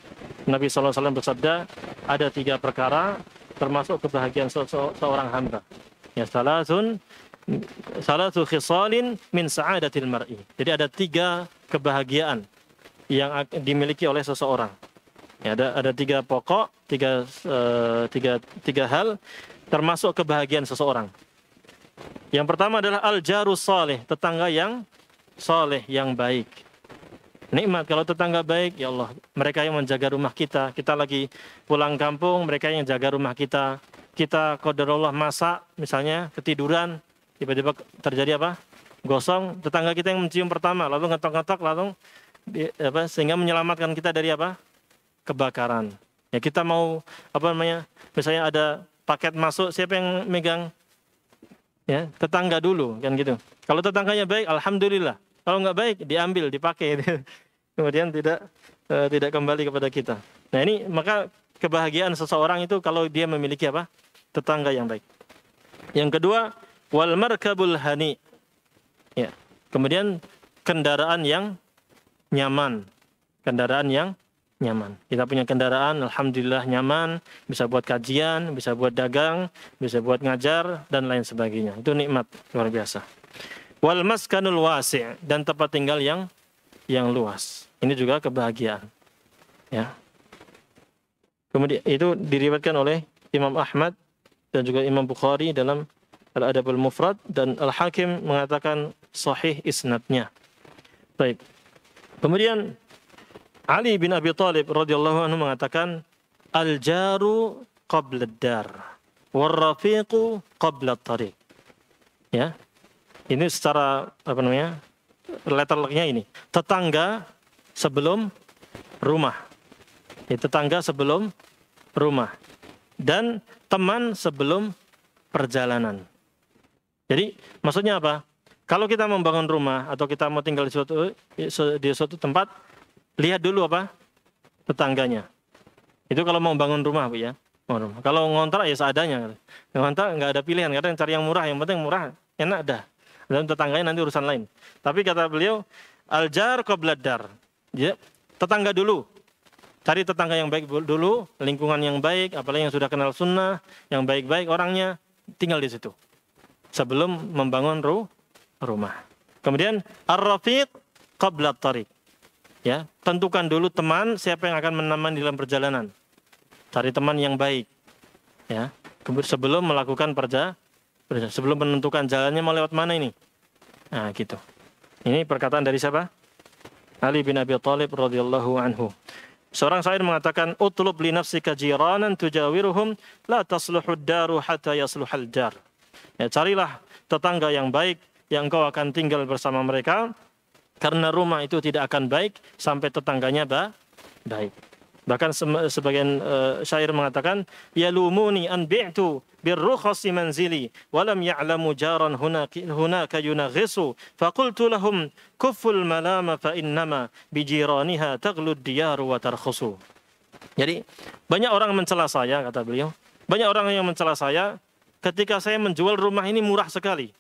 Nabi SAW bersabda, ada tiga perkara termasuk kebahagiaan se se seorang hamba. Ya sun Salah satu khisalin min sa'adatil mar'i. Jadi ada tiga kebahagiaan yang dimiliki oleh seseorang. Ya, ada ada tiga pokok, tiga, uh, tiga, tiga hal termasuk kebahagiaan seseorang. Yang pertama adalah al jarus saleh, tetangga yang saleh, yang baik. Nikmat kalau tetangga baik, ya Allah, mereka yang menjaga rumah kita. Kita lagi pulang kampung, mereka yang jaga rumah kita. Kita qadarullah masak misalnya ketiduran, tiba-tiba terjadi apa gosong tetangga kita yang mencium pertama lalu ngetok-ngetok lalu apa sehingga menyelamatkan kita dari apa kebakaran ya kita mau apa namanya misalnya ada paket masuk siapa yang megang ya tetangga dulu kan gitu kalau tetangganya baik alhamdulillah kalau nggak baik diambil dipakai *laughs* kemudian tidak uh, tidak kembali kepada kita nah ini maka kebahagiaan seseorang itu kalau dia memiliki apa tetangga yang baik yang kedua wal markabul hani. Ya. Kemudian kendaraan yang nyaman. Kendaraan yang nyaman. Kita punya kendaraan, alhamdulillah nyaman, bisa buat kajian, bisa buat dagang, bisa buat ngajar dan lain sebagainya. Itu nikmat luar biasa. Wal maskanul wasi' dan tempat tinggal yang yang luas. Ini juga kebahagiaan. Ya. Kemudian itu diriwatkan oleh Imam Ahmad dan juga Imam Bukhari dalam Al-Adab mufrad dan Al-Hakim mengatakan sahih isnadnya. Baik. Kemudian Ali bin Abi Thalib radhiyallahu anhu mengatakan al-jaru qabla dar war-rafiqu qabla tariq Ya. Ini secara apa namanya? letter -nya ini. Tetangga sebelum rumah. Ya, tetangga sebelum rumah. Dan teman sebelum perjalanan. Jadi maksudnya apa? Kalau kita membangun rumah atau kita mau tinggal di suatu di suatu tempat, lihat dulu apa tetangganya. Itu kalau mau bangun rumah bu ya. Kalau ngontrak ya seadanya. Ngontrak nggak ada pilihan. Kadang cari yang murah, yang penting murah, enak dah. Dan tetangganya nanti urusan lain. Tapi kata beliau, aljar kobladar. Ya, tetangga dulu. Cari tetangga yang baik dulu, lingkungan yang baik, apalagi yang sudah kenal sunnah, yang baik-baik orangnya, tinggal di situ sebelum membangun ru rumah. Kemudian ar-rafiq qabla tarik. Ya, tentukan dulu teman siapa yang akan menemani dalam perjalanan. Cari teman yang baik. Ya, sebelum melakukan perja sebelum menentukan jalannya mau lewat mana ini. Nah, gitu. Ini perkataan dari siapa? Ali bin Abi Thalib radhiyallahu anhu. Seorang syair mengatakan, "Utlub li nafsika jiranan tujawiruhum la tasluhud daru hatta yasluhal jar." Ya, carilah tetangga yang baik yang kau akan tinggal bersama mereka karena rumah itu tidak akan baik sampai tetangganya ba baik. Bahkan sebagian uh, syair mengatakan yalumuni an bi'tu birrukhasi manzili walam ya'lamu jaran hunaka hunaka yunaghisu faqultu lahum kufful malama fa innama bijiraniha taghlu diyaru wa tarkhusu. Jadi banyak orang mencela saya kata beliau. Banyak orang yang mencela saya ketika saya menjual rumah ini murah sekali.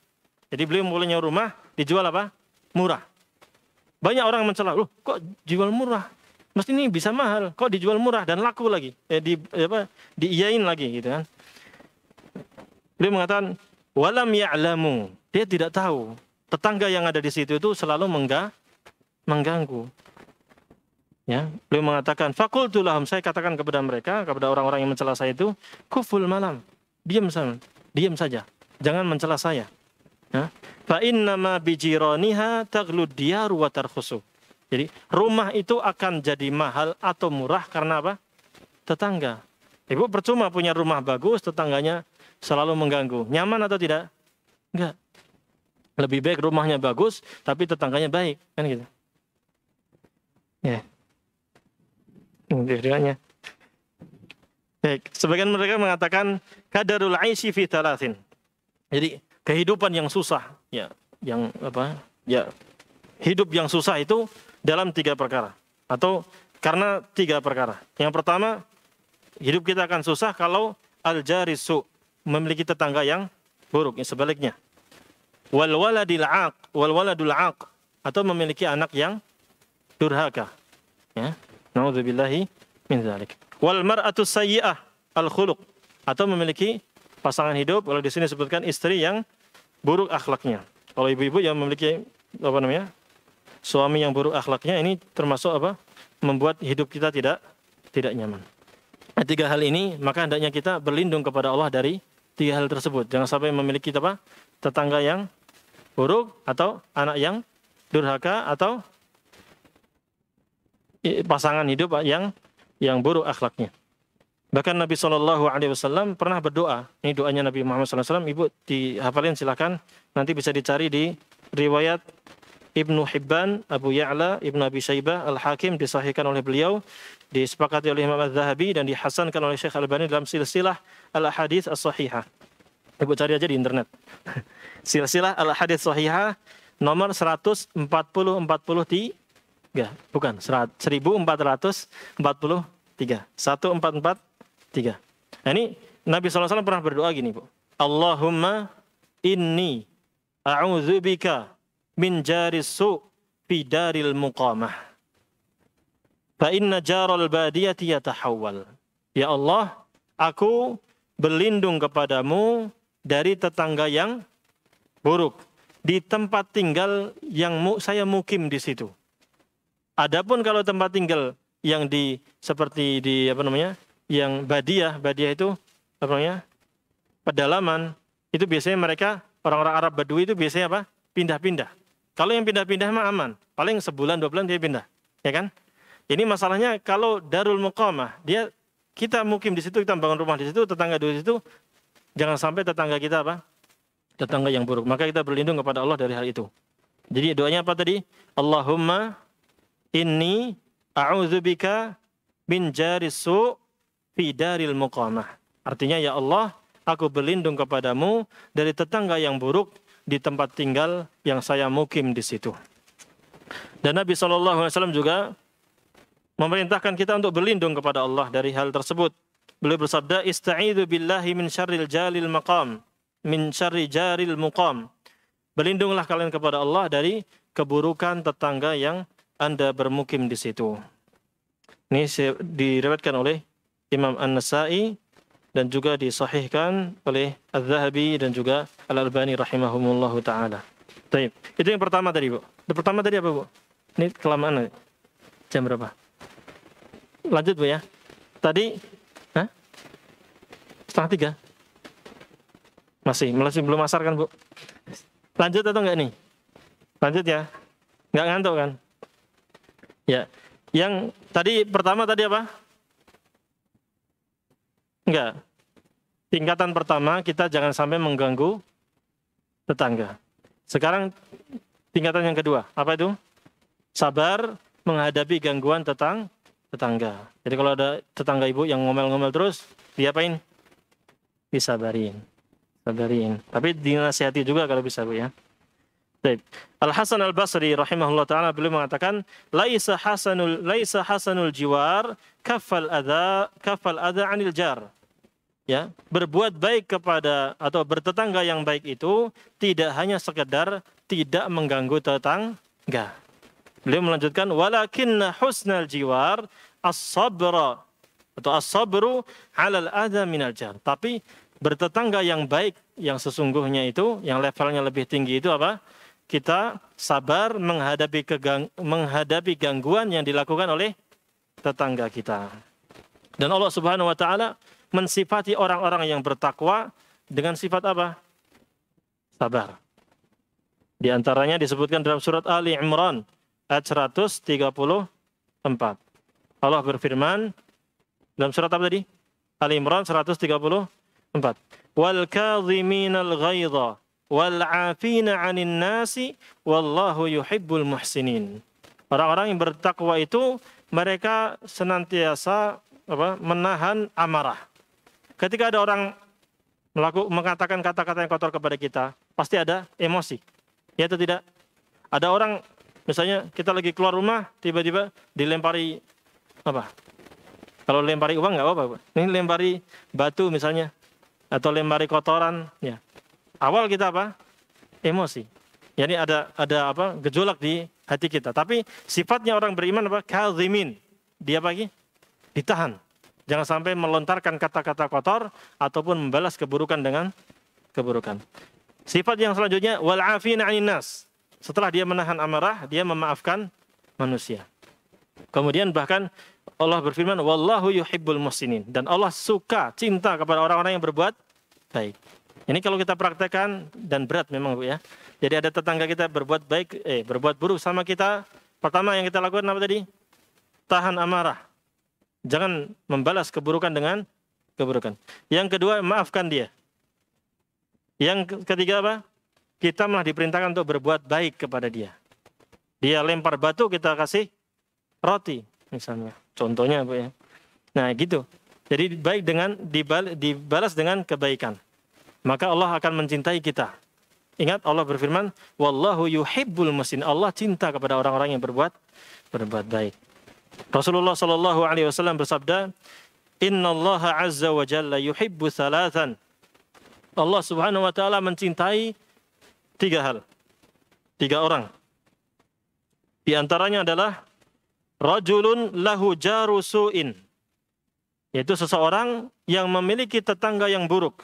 Jadi beliau mulainya rumah dijual apa? Murah. Banyak orang mencela, loh kok jual murah? Mesti ini bisa mahal, kok dijual murah dan laku lagi, eh, di apa? Diiyain lagi gitu kan. Beliau mengatakan, walam ya'lamu. Dia tidak tahu. Tetangga yang ada di situ itu selalu mengga, mengganggu. Ya, beliau mengatakan, fakultulahum. Saya katakan kepada mereka, kepada orang-orang yang mencela saya itu, kuful malam. Diam sama diam saja. Jangan mencela saya. Ya. Fa nama bijironiha taglud dia wa Jadi rumah itu akan jadi mahal atau murah karena apa? Tetangga. Ibu percuma punya rumah bagus, tetangganya selalu mengganggu. Nyaman atau tidak? Enggak. Lebih baik rumahnya bagus, tapi tetangganya baik. Kan gitu. Ya. Yeah. Ini Baik, sebagian mereka mengatakan kadarul aisy fi thalathin. Jadi kehidupan yang susah, ya, yang apa? Ya, hidup yang susah itu dalam tiga perkara atau karena tiga perkara. Yang pertama, hidup kita akan susah kalau al jarisu memiliki tetangga yang buruk, yang sebaliknya. Wal waladil aq, wal waladul aq atau memiliki anak yang durhaka. Ya. Nauzubillahi min zalik. Wal mar'atu sayyi'ah al khuluq atau memiliki pasangan hidup kalau di sini disebutkan istri yang buruk akhlaknya. Kalau ibu-ibu yang memiliki apa namanya? suami yang buruk akhlaknya ini termasuk apa? membuat hidup kita tidak tidak nyaman. Nah, tiga hal ini maka hendaknya kita berlindung kepada Allah dari tiga hal tersebut. Jangan sampai memiliki apa? tetangga yang buruk atau anak yang durhaka atau eh, pasangan hidup yang yang buruk akhlaknya. Bahkan Nabi Shallallahu Alaihi Wasallam pernah berdoa. Ini doanya Nabi Muhammad SAW. Ibu dihafalin silahkan. Nanti bisa dicari di riwayat Ibnu Hibban, Abu Ya'la, Ibnu Abi Syaibah, Al-Hakim disahihkan oleh beliau, disepakati oleh Imam Az-Zahabi dan dihasankan oleh Syekh Al-Albani dalam silsilah Al-Hadis As-Sahihah. Ibu cari aja di internet. *laughs* silsilah Al-Hadis Sahihah nomor 140 43 bukan 1443 1443 nah ini Nabi SAW pernah berdoa gini bu Allahumma inni a'udzubika min jaris su fi daril muqamah fa inna jaral badiyati yatahawwal ya Allah aku berlindung kepadamu dari tetangga yang buruk di tempat tinggal yang saya mukim di situ Adapun kalau tempat tinggal yang di seperti di apa namanya? yang badiah, badiah itu apa namanya? pedalaman, itu biasanya mereka orang-orang Arab Badui itu biasanya apa? pindah-pindah. Kalau yang pindah-pindah mah aman, paling sebulan dua bulan dia pindah, ya kan? Ini masalahnya kalau darul muqamah, dia kita mukim di situ, kita bangun rumah di situ, tetangga di situ, jangan sampai tetangga kita apa? tetangga yang buruk. Maka kita berlindung kepada Allah dari hal itu. Jadi doanya apa tadi? Allahumma Inni a'udzubika min jaris su' fi daril muqamah. Artinya ya Allah, aku berlindung kepadamu dari tetangga yang buruk di tempat tinggal yang saya mukim di situ. Dan Nabi Shallallahu Alaihi Wasallam juga memerintahkan kita untuk berlindung kepada Allah dari hal tersebut. Beliau bersabda, Istaidu billahi min syarril jalil maqam, min syarri jaril muqam. Berlindunglah kalian kepada Allah dari keburukan tetangga yang anda bermukim di situ. Ini direwetkan oleh Imam An-Nasai dan juga disahihkan oleh Al-Zahabi dan juga Al-Albani rahimahumullahu taala. Baik, itu yang pertama tadi, Bu. Yang pertama tadi apa, Bu? Ini kelamaan. Jam berapa? Lanjut, Bu ya. Tadi Hah? Setengah tiga Masih, masih belum masar kan, Bu? Lanjut atau enggak nih? Lanjut ya. Enggak ngantuk kan? Ya. Yang tadi pertama tadi apa? Enggak. Tingkatan pertama kita jangan sampai mengganggu tetangga. Sekarang tingkatan yang kedua, apa itu? Sabar menghadapi gangguan tetang tetangga. Jadi kalau ada tetangga ibu yang ngomel-ngomel terus, diapain? Disabarin. Sabarin. Tapi dinasihati juga kalau bisa, Bu ya. Al-Hasan Al-Basri rahimahullah taala beliau mengatakan laisa hasanul laisa hasanul jiwar kafal adza kafal adza anil jar. Ya, berbuat baik kepada atau bertetangga yang baik itu tidak hanya sekedar tidak mengganggu tetangga. Beliau melanjutkan walakin husnal jiwar as-sabra atau as-sabru 'alal adza minal jar. Tapi bertetangga yang baik yang sesungguhnya itu yang levelnya lebih tinggi itu apa? kita sabar menghadapi kegang, menghadapi gangguan yang dilakukan oleh tetangga kita. Dan Allah Subhanahu wa taala mensifati orang-orang yang bertakwa dengan sifat apa? Sabar. Di antaranya disebutkan dalam surat Ali Imran ayat 134. Allah berfirman dalam surat apa tadi? Ali Imran 134. Wal kadhiminal ghaidha wal'afina 'anin nasi wallahu yuhibbul muhsinin. Orang-orang yang bertakwa itu mereka senantiasa apa, menahan amarah. Ketika ada orang melaku, mengatakan kata-kata yang kotor kepada kita, pasti ada emosi. Ya atau tidak? Ada orang misalnya kita lagi keluar rumah tiba-tiba dilempari apa? Kalau lempari uang nggak apa-apa. Ini lempari batu misalnya atau lempari kotoran ya awal kita apa? Emosi. jadi ada ada apa? gejolak di hati kita. Tapi sifatnya orang beriman apa? Kalzimin. Dia bagi ditahan. Jangan sampai melontarkan kata-kata kotor ataupun membalas keburukan dengan keburukan. Sifat yang selanjutnya wal nas. Setelah dia menahan amarah, dia memaafkan manusia. Kemudian bahkan Allah berfirman wallahu yuhibbul muhsinin dan Allah suka cinta kepada orang-orang yang berbuat baik. Ini kalau kita praktekkan dan berat memang Bu ya. Jadi ada tetangga kita berbuat baik, eh berbuat buruk sama kita. Pertama yang kita lakukan apa tadi? Tahan amarah. Jangan membalas keburukan dengan keburukan. Yang kedua maafkan dia. Yang ketiga apa? Kita malah diperintahkan untuk berbuat baik kepada dia. Dia lempar batu kita kasih roti misalnya. Contohnya Bu ya. Nah gitu. Jadi baik dengan dibalas dengan kebaikan maka Allah akan mencintai kita. Ingat Allah berfirman, "Wallahu yuhibbul musin." Allah cinta kepada orang-orang yang berbuat berbuat baik. Rasulullah Shallallahu alaihi wasallam bersabda, "Inna Allah azza wa jalla yuhibbu thalathan." Allah Subhanahu wa taala mencintai tiga hal. Tiga orang. Di antaranya adalah rajulun lahu jaru su'in. Yaitu seseorang yang memiliki tetangga yang buruk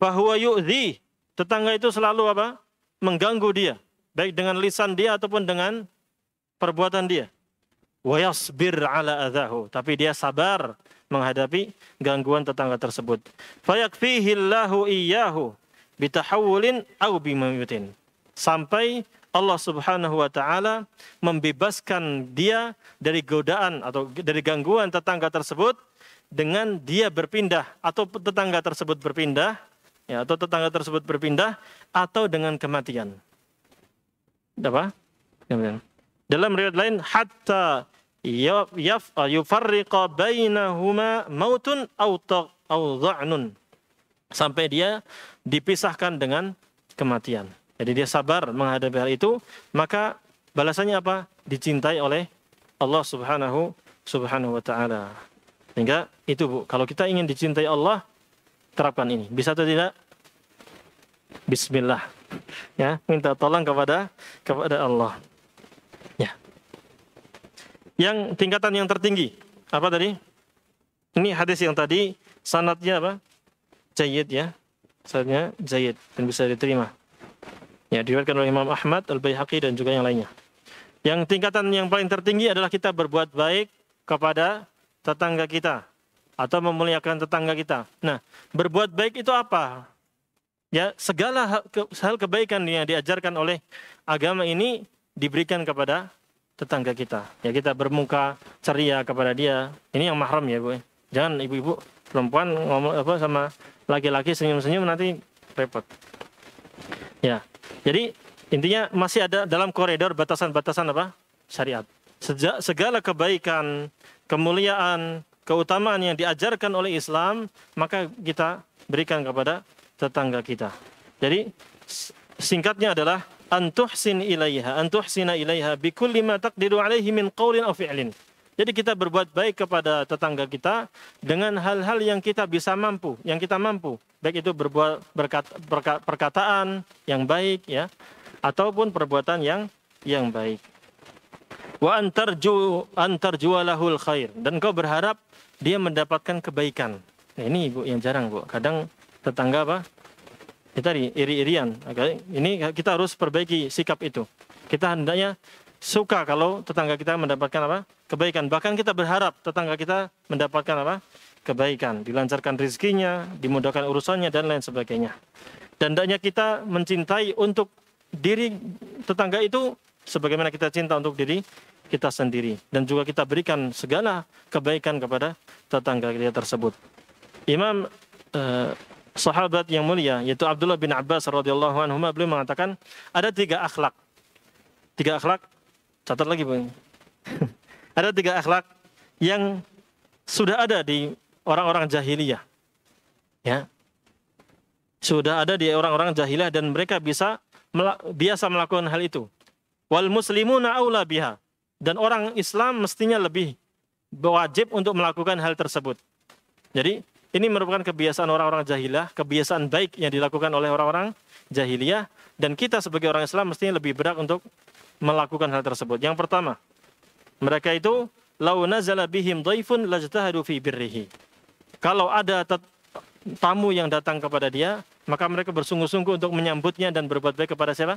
bahwa yu'zi, tetangga itu selalu apa? Mengganggu dia. Baik dengan lisan dia ataupun dengan perbuatan dia. yasbir ala adahu. Tapi dia sabar menghadapi gangguan tetangga tersebut. Fayakfihillahu iyyahu bitahawulin aw bimayutin. Sampai Allah Subhanahu wa taala membebaskan dia dari godaan atau dari gangguan tetangga tersebut dengan dia berpindah atau tetangga tersebut berpindah ya, atau tetangga tersebut berpindah atau dengan kematian. Apa? Kemudian. Dalam riwayat lain hatta ya, yaf uh, yufarriqa bainahuma mautun aw aw dha'nun. Sampai dia dipisahkan dengan kematian. Jadi dia sabar menghadapi hal itu, maka balasannya apa? Dicintai oleh Allah Subhanahu Subhanahu wa taala. Sehingga itu Bu, kalau kita ingin dicintai Allah, terapkan ini. Bisa atau tidak? Bismillah. Ya, minta tolong kepada kepada Allah. Ya. Yang tingkatan yang tertinggi apa tadi? Ini hadis yang tadi sanatnya apa? Jayid ya. Sanatnya Jayid dan bisa diterima. Ya, diriwayatkan oleh Imam Ahmad, Al-Baihaqi dan juga yang lainnya. Yang tingkatan yang paling tertinggi adalah kita berbuat baik kepada tetangga kita atau memuliakan tetangga kita. Nah, berbuat baik itu apa? Ya, segala hal, kebaikan yang diajarkan oleh agama ini diberikan kepada tetangga kita. Ya, kita bermuka ceria kepada dia. Ini yang mahram ya, Bu. Jangan ibu-ibu perempuan ngomong apa sama laki-laki senyum-senyum nanti repot. Ya. Jadi intinya masih ada dalam koridor batasan-batasan apa? syariat. Sejak segala kebaikan, kemuliaan, keutamaan yang diajarkan oleh Islam, maka kita berikan kepada tetangga kita. Jadi singkatnya adalah antuhsin ilaiha, antuhsina ilaiha kulli ma taqdiru alaihi min qawlin aw fi'lin. Jadi kita berbuat baik kepada tetangga kita dengan hal-hal yang kita bisa mampu, yang kita mampu. Baik itu berbuat berkata, berkata, perkataan yang baik ya, ataupun perbuatan yang yang baik wa antarju antarjualahul khair dan kau berharap dia mendapatkan kebaikan. Nah, ini Ibu yang jarang, Bu. Kadang tetangga apa? Kita iri-irian. Ini kita harus perbaiki sikap itu. Kita hendaknya suka kalau tetangga kita mendapatkan apa? Kebaikan. Bahkan kita berharap tetangga kita mendapatkan apa? Kebaikan, dilancarkan rezekinya, dimudahkan urusannya dan lain sebagainya. Dan hendaknya kita mencintai untuk diri tetangga itu sebagaimana kita cinta untuk diri kita sendiri dan juga kita berikan segala kebaikan kepada tetangga kita tersebut. Imam eh, sahabat yang mulia yaitu Abdullah bin Abbas radhiyallahu anhu beliau mengatakan ada tiga akhlak. Tiga akhlak catat lagi Bang. *laughs* ada tiga akhlak yang sudah ada di orang-orang jahiliyah. Ya. Sudah ada di orang-orang jahiliyah dan mereka bisa biasa melakukan hal itu. Wal muslimuna aula biha dan orang Islam mestinya lebih wajib untuk melakukan hal tersebut. Jadi ini merupakan kebiasaan orang-orang jahilah, kebiasaan baik yang dilakukan oleh orang-orang jahiliyah dan kita sebagai orang Islam mestinya lebih berat untuk melakukan hal tersebut. Yang pertama, mereka itu launa zalabihim bihim lajtahadu birrihi. Kalau ada tamu yang datang kepada dia, maka mereka bersungguh-sungguh untuk menyambutnya dan berbuat baik kepada siapa?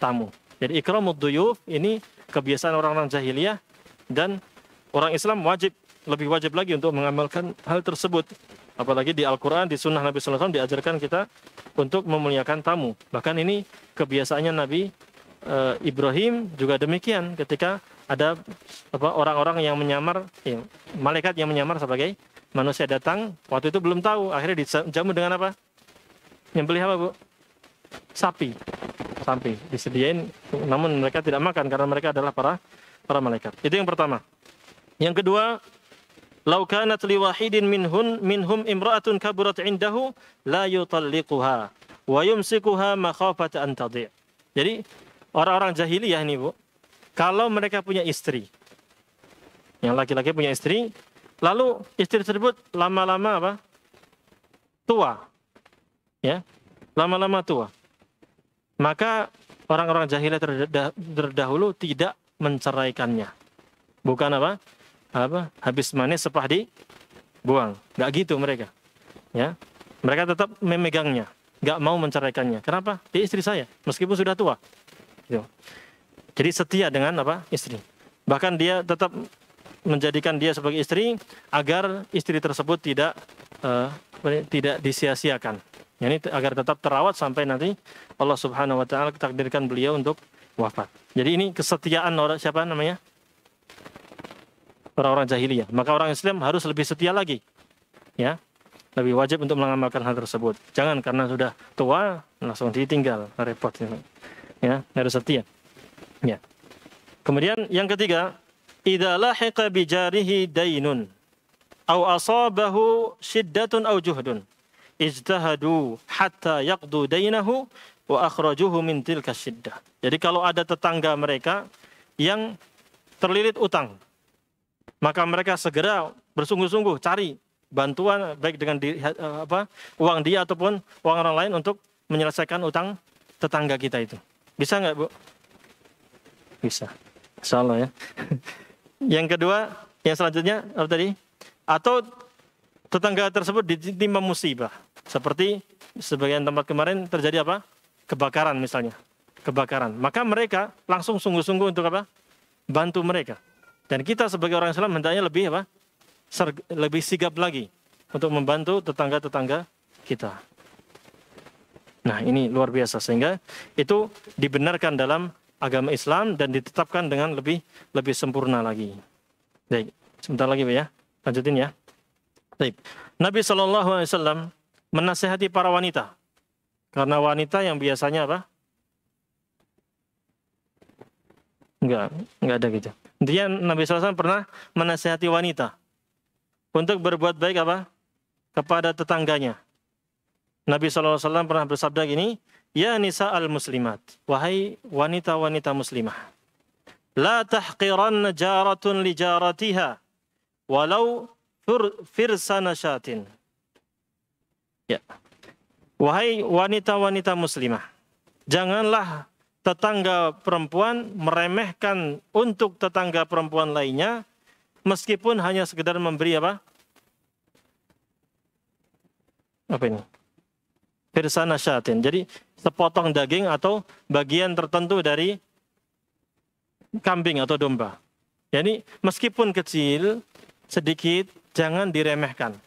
Tamu. Jadi ikramud duyuf ini kebiasaan orang-orang jahiliyah dan orang Islam wajib lebih wajib lagi untuk mengamalkan hal tersebut. Apalagi di Al-Quran, di Sunnah Nabi SAW diajarkan kita untuk memuliakan tamu. Bahkan ini kebiasaannya Nabi e, Ibrahim juga demikian ketika ada apa orang-orang yang menyamar, ya, malaikat yang menyamar sebagai manusia datang. Waktu itu belum tahu, akhirnya dijamu dengan apa? Yang beli apa bu? Sapi samping disediain namun mereka tidak makan karena mereka adalah para para malaikat itu yang pertama yang kedua laukanat liwahidin minhun minhum imra'atun kaburat indahu la yutalliquha wa yumsikuha makhafata an jadi orang-orang jahiliyah ini Bu kalau mereka punya istri yang laki-laki punya istri lalu istri tersebut lama-lama apa tua ya lama-lama tua maka orang-orang jahiliyah terdah, terdahulu tidak menceraikannya. Bukan apa? Apa? Habis manis sepah buang, Gak gitu mereka. Ya. Mereka tetap memegangnya, gak mau menceraikannya. Kenapa? Di istri saya, meskipun sudah tua. Gitu. Jadi setia dengan apa? Istri. Bahkan dia tetap menjadikan dia sebagai istri agar istri tersebut tidak uh, tidak disia-siakan Yani agar tetap terawat sampai nanti Allah Subhanahu wa taala takdirkan beliau untuk wafat. Jadi ini kesetiaan orang siapa namanya? Orang-orang jahiliyah. Maka orang Islam harus lebih setia lagi. Ya. Lebih wajib untuk mengamalkan hal tersebut. Jangan karena sudah tua langsung ditinggal, repot ini, ya. ya, harus setia. Ya. Kemudian yang ketiga, idza lahiqa bijarihi dainun au asabahu syiddatun au juhdun ijtahadu hatta yaqdu dainahu wa akhrajuhu min tilka syiddah. Jadi kalau ada tetangga mereka yang terlilit utang, maka mereka segera bersungguh-sungguh cari bantuan baik dengan di, eh, apa, uang dia ataupun uang orang lain untuk menyelesaikan utang tetangga kita itu. Bisa nggak Bu? Bisa. Insyaallah ya. *laughs* yang kedua, yang selanjutnya apa tadi? Atau tetangga tersebut ditimpa musibah. Seperti sebagian tempat kemarin terjadi apa? Kebakaran misalnya. Kebakaran. Maka mereka langsung sungguh-sungguh untuk apa? Bantu mereka. Dan kita sebagai orang Islam hendaknya lebih apa? lebih sigap lagi untuk membantu tetangga-tetangga kita. Nah, ini luar biasa sehingga itu dibenarkan dalam agama Islam dan ditetapkan dengan lebih lebih sempurna lagi. Baik, sebentar lagi ya. Lanjutin ya. Baik. Nabi Shallallahu alaihi wasallam menasehati para wanita. Karena wanita yang biasanya apa? Enggak, enggak ada gitu. Intinya Nabi SAW pernah menasehati wanita untuk berbuat baik apa? Kepada tetangganya. Nabi SAW pernah bersabda gini, Ya nisa al-muslimat, wahai wanita-wanita muslimah. La tahqiran jaratun li jaratiha, walau firsana syatin. Ya. Wahai wanita-wanita muslimah, janganlah tetangga perempuan meremehkan untuk tetangga perempuan lainnya meskipun hanya sekedar memberi apa? Apa ini? Firsana syatin. Jadi sepotong daging atau bagian tertentu dari kambing atau domba. Jadi meskipun kecil, sedikit, jangan diremehkan.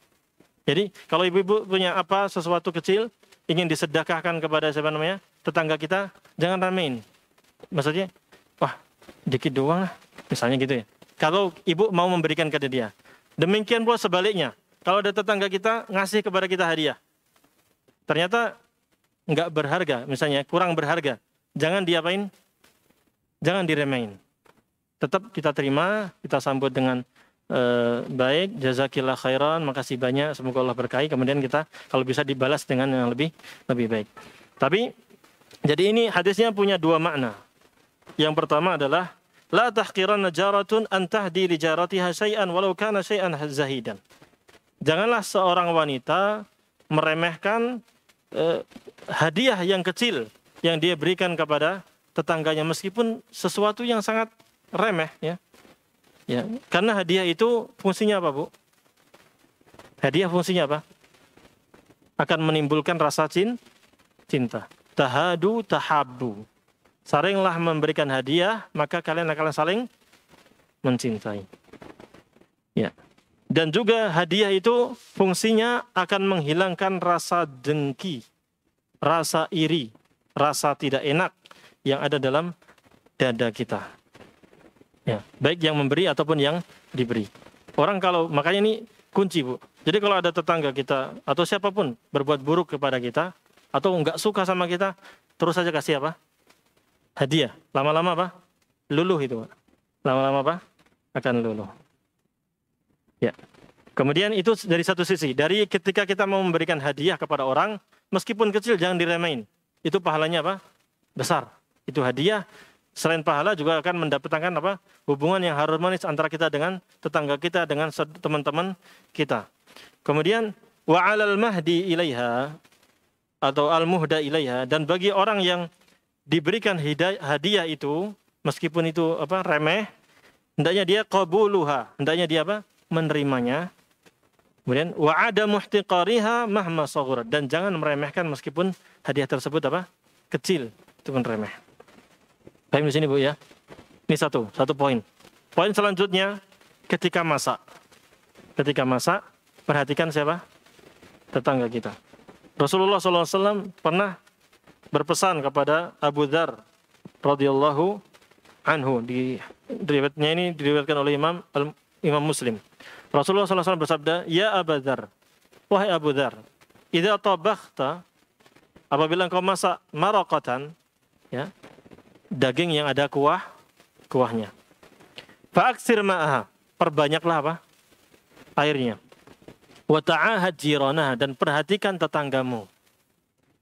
Jadi kalau ibu-ibu punya apa sesuatu kecil ingin disedekahkan kepada siapa namanya tetangga kita, jangan ramein. Maksudnya, wah dikit doang lah, misalnya gitu ya. Kalau ibu mau memberikan kepada dia. Demikian pula sebaliknya, kalau ada tetangga kita ngasih kepada kita hadiah, ternyata nggak berharga, misalnya kurang berharga, jangan diapain, jangan diremain, Tetap kita terima, kita sambut dengan Uh, baik, jazakillah khairan, makasih banyak, semoga Allah berkahi. Kemudian kita kalau bisa dibalas dengan yang lebih lebih baik. Tapi jadi ini hadisnya punya dua makna. Yang pertama adalah la tahqiran jaratun antah di li syai'an walau kana syai'an zahidan. Janganlah seorang wanita meremehkan uh, hadiah yang kecil yang dia berikan kepada tetangganya meskipun sesuatu yang sangat remeh ya Ya, karena hadiah itu fungsinya apa, Bu? Hadiah fungsinya apa? Akan menimbulkan rasa cin, cinta. Tahadu tahabu. Saringlah memberikan hadiah, maka kalian akan saling mencintai. Ya. Dan juga hadiah itu fungsinya akan menghilangkan rasa dengki, rasa iri, rasa tidak enak yang ada dalam dada kita. Ya, baik yang memberi ataupun yang diberi. Orang kalau makanya ini kunci, Bu. Jadi kalau ada tetangga kita atau siapapun berbuat buruk kepada kita atau nggak suka sama kita, terus saja kasih apa? Hadiah. Lama-lama apa? Luluh itu, Pak. Lama-lama apa? Akan luluh. Ya. Kemudian itu dari satu sisi. Dari ketika kita mau memberikan hadiah kepada orang, meskipun kecil jangan diremain Itu pahalanya apa? Besar. Itu hadiah selain pahala juga akan mendapatkan apa hubungan yang harmonis antara kita dengan tetangga kita dengan teman-teman kita. Kemudian wa alal mahdi ilaiha atau al muhda ilaiha dan bagi orang yang diberikan hadiah itu meskipun itu apa remeh hendaknya dia qabuluha hendaknya dia apa menerimanya kemudian wa ada muhtiqariha mahma dan jangan meremehkan meskipun hadiah tersebut apa kecil itu pun remeh baik di sini Bu ya? Ini satu, satu poin. Poin selanjutnya ketika masak. Ketika masak, perhatikan siapa? Tetangga kita. Rasulullah SAW pernah berpesan kepada Abu Dhar radhiyallahu anhu di riwayatnya ini diriwayatkan oleh Imam Imam Muslim. Rasulullah SAW bersabda, "Ya Abu Dhar, wahai Abu Dhar, idza tabakhta apabila engkau masak marakatan ya, daging yang ada kuah kuahnya. Fa'aksir ma'aha. Perbanyaklah apa? Airnya. Wa ta'ahad jiranaha. Dan perhatikan tetanggamu.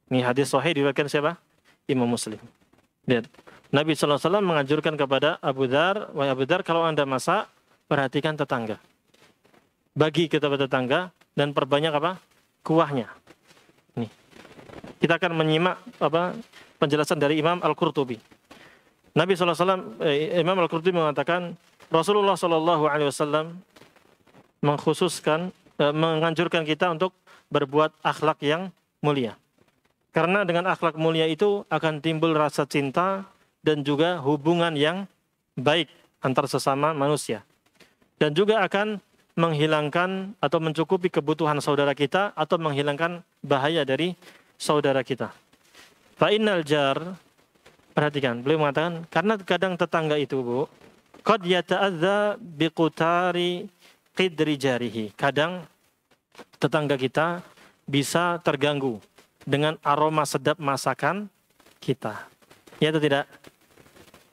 Ini hadis sahih diriwayatkan siapa? Imam Muslim. Lihat. Nabi SAW menganjurkan kepada Abu Dhar, Wahai Abu Dhar, kalau Anda masak, perhatikan tetangga. Bagi kepada tetangga dan perbanyak apa? Kuahnya. Nih. Kita akan menyimak apa penjelasan dari Imam Al-Qurtubi. Nabi SAW, eh, Imam al qurti mengatakan, Rasulullah SAW mengkhususkan, eh, menganjurkan kita untuk berbuat akhlak yang mulia. Karena dengan akhlak mulia itu akan timbul rasa cinta dan juga hubungan yang baik antar sesama manusia. Dan juga akan menghilangkan atau mencukupi kebutuhan saudara kita atau menghilangkan bahaya dari saudara kita. Fa'innal jar Perhatikan, beliau mengatakan karena kadang tetangga itu, Bu, qad yata'adza biqutari qidri jarihi. Kadang tetangga kita bisa terganggu dengan aroma sedap masakan kita. Ya atau tidak?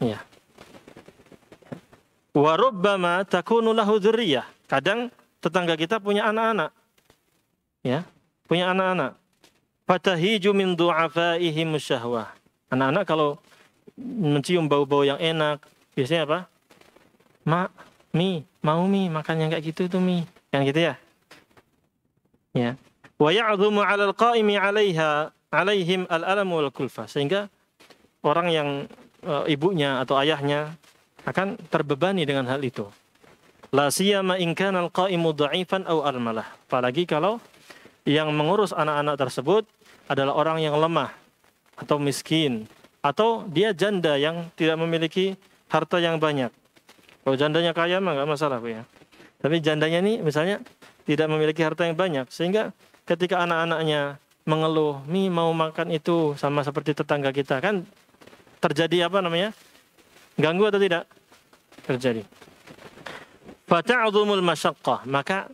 Ya. Warubbama takunu lahu Kadang tetangga kita punya anak-anak. Ya, punya anak-anak. Fatahiju min du'afaihim syahwah. Anak-anak kalau mencium bau-bau yang enak biasanya apa mak mi mau mi makan yang kayak gitu tuh mi kan gitu ya ya wa ya'dhumu 'ala al-qa'imi 'alaiha 'alaihim al alam wal kulfa sehingga orang yang e, ibunya atau ayahnya akan terbebani dengan hal itu la siyama in kana al-qa'imu dha'ifan aw armalah apalagi kalau yang mengurus anak-anak tersebut adalah orang yang lemah atau miskin atau dia janda yang tidak memiliki harta yang banyak. Kalau jandanya kaya mah nggak masalah bu ya. Tapi jandanya ini misalnya tidak memiliki harta yang banyak sehingga ketika anak-anaknya mengeluh, mi mau makan itu sama seperti tetangga kita kan terjadi apa namanya? Ganggu atau tidak? Terjadi. Fata'udhumul masyaqqah, maka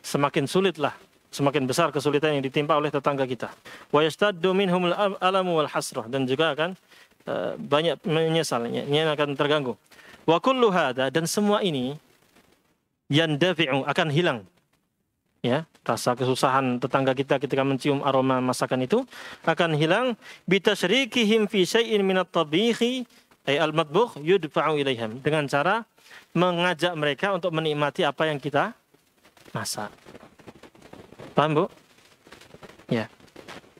semakin sulitlah, semakin besar kesulitan yang ditimpa oleh tetangga kita. Wa yastaddu minhumul alamu wal hasrah dan juga akan Eh, banyak menyesalnya, ini akan terganggu. Wa kullu hada dan semua ini yang dafi'u akan hilang. Ya, rasa kesusahan tetangga kita ketika mencium aroma masakan itu akan hilang bitasyrikihim fi syai'in min at-tabihi ay al-matbukh yudfa'u ilaihim dengan cara mengajak mereka untuk menikmati apa yang kita masak. Paham, Bu? Ya.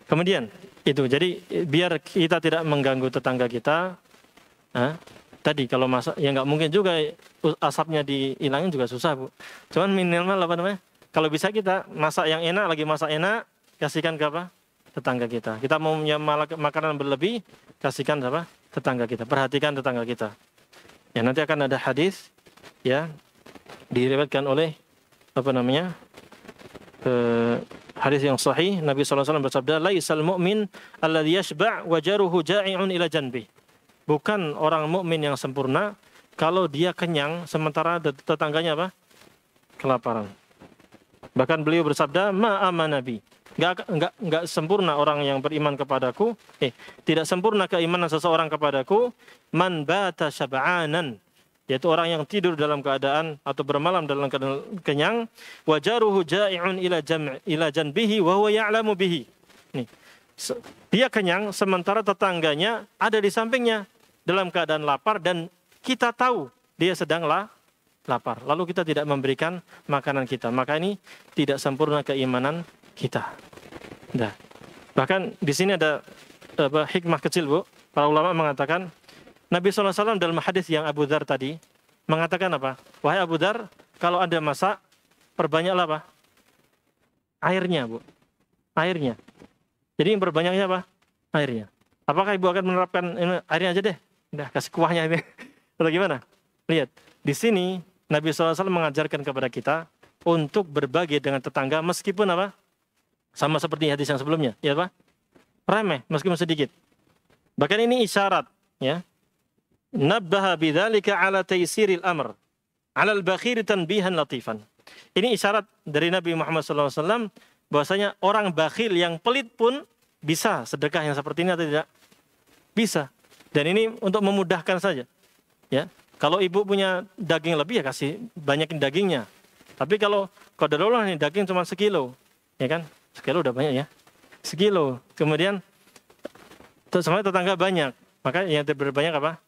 Kemudian itu jadi eh, biar kita tidak mengganggu tetangga kita nah, tadi kalau masak ya nggak mungkin juga eh, asapnya dihilangin juga susah bu cuman minimal apa namanya kalau bisa kita masak yang enak lagi masak enak kasihkan ke apa tetangga kita kita mau punya makanan berlebih kasihkan apa tetangga kita perhatikan tetangga kita ya nanti akan ada hadis ya diriwayatkan oleh apa namanya eh, hadis yang sahih Nabi SAW bersabda laisal mu'min alladhi yashba' wajaruhu ja'i'un ila janbi bukan orang mukmin yang sempurna kalau dia kenyang sementara tetangganya apa kelaparan bahkan beliau bersabda ma'ama nabi nggak nggak nggak sempurna orang yang beriman kepadaku eh tidak sempurna keimanan seseorang kepadaku man bata syab'anan yaitu orang yang tidur dalam keadaan atau bermalam dalam keadaan kenyang wajaruhu ja'i'un ila jam' ila janbihi wa huwa ya'lamu bihi nih dia kenyang sementara tetangganya ada di sampingnya dalam keadaan lapar dan kita tahu dia sedang lapar lalu kita tidak memberikan makanan kita maka ini tidak sempurna keimanan kita nah bahkan di sini ada apa, hikmah kecil Bu para ulama mengatakan Nabi SAW dalam hadis yang Abu Dhar tadi mengatakan apa? Wahai Abu Dhar, kalau Anda masak, perbanyaklah apa? Airnya, Bu. Airnya. Jadi yang perbanyaknya apa? Airnya. Apakah Ibu akan menerapkan ini airnya aja deh? Udah, kasih kuahnya ini. *laughs* Atau gimana? Lihat, di sini Nabi SAW mengajarkan kepada kita untuk berbagi dengan tetangga meskipun apa? Sama seperti hadis yang sebelumnya, ya Pak? Remeh, meskipun sedikit. Bahkan ini isyarat, ya nabbaha بذلك ala taisiril amr ala al-bakhir tanbihan latifan. Ini isyarat dari Nabi Muhammad SAW bahwasanya orang bakhil yang pelit pun bisa sedekah yang seperti ini atau tidak? Bisa. Dan ini untuk memudahkan saja. Ya. Kalau ibu punya daging lebih ya kasih banyakin dagingnya. Tapi kalau kodarullah nih daging cuma sekilo, ya kan? Sekilo udah banyak ya. Sekilo. Kemudian sama tetangga banyak, maka yang terbanyak apa?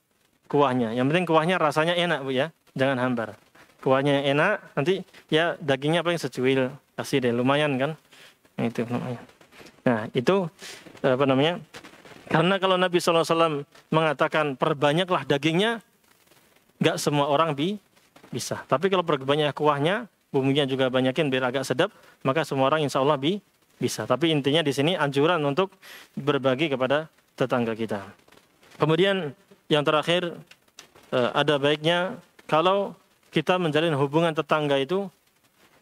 kuahnya. Yang penting kuahnya rasanya enak bu ya, jangan hambar. Kuahnya enak, nanti ya dagingnya paling secuil kasih deh, lumayan kan? Nah, itu lumayan. Nah itu apa namanya? Karena kalau Nabi SAW mengatakan perbanyaklah dagingnya, nggak semua orang bi bisa. Tapi kalau perbanyak kuahnya, bumbunya juga banyakin biar agak sedap, maka semua orang insya Allah bi bisa. Tapi intinya di sini anjuran untuk berbagi kepada tetangga kita. Kemudian yang terakhir eh, ada baiknya kalau kita menjalin hubungan tetangga itu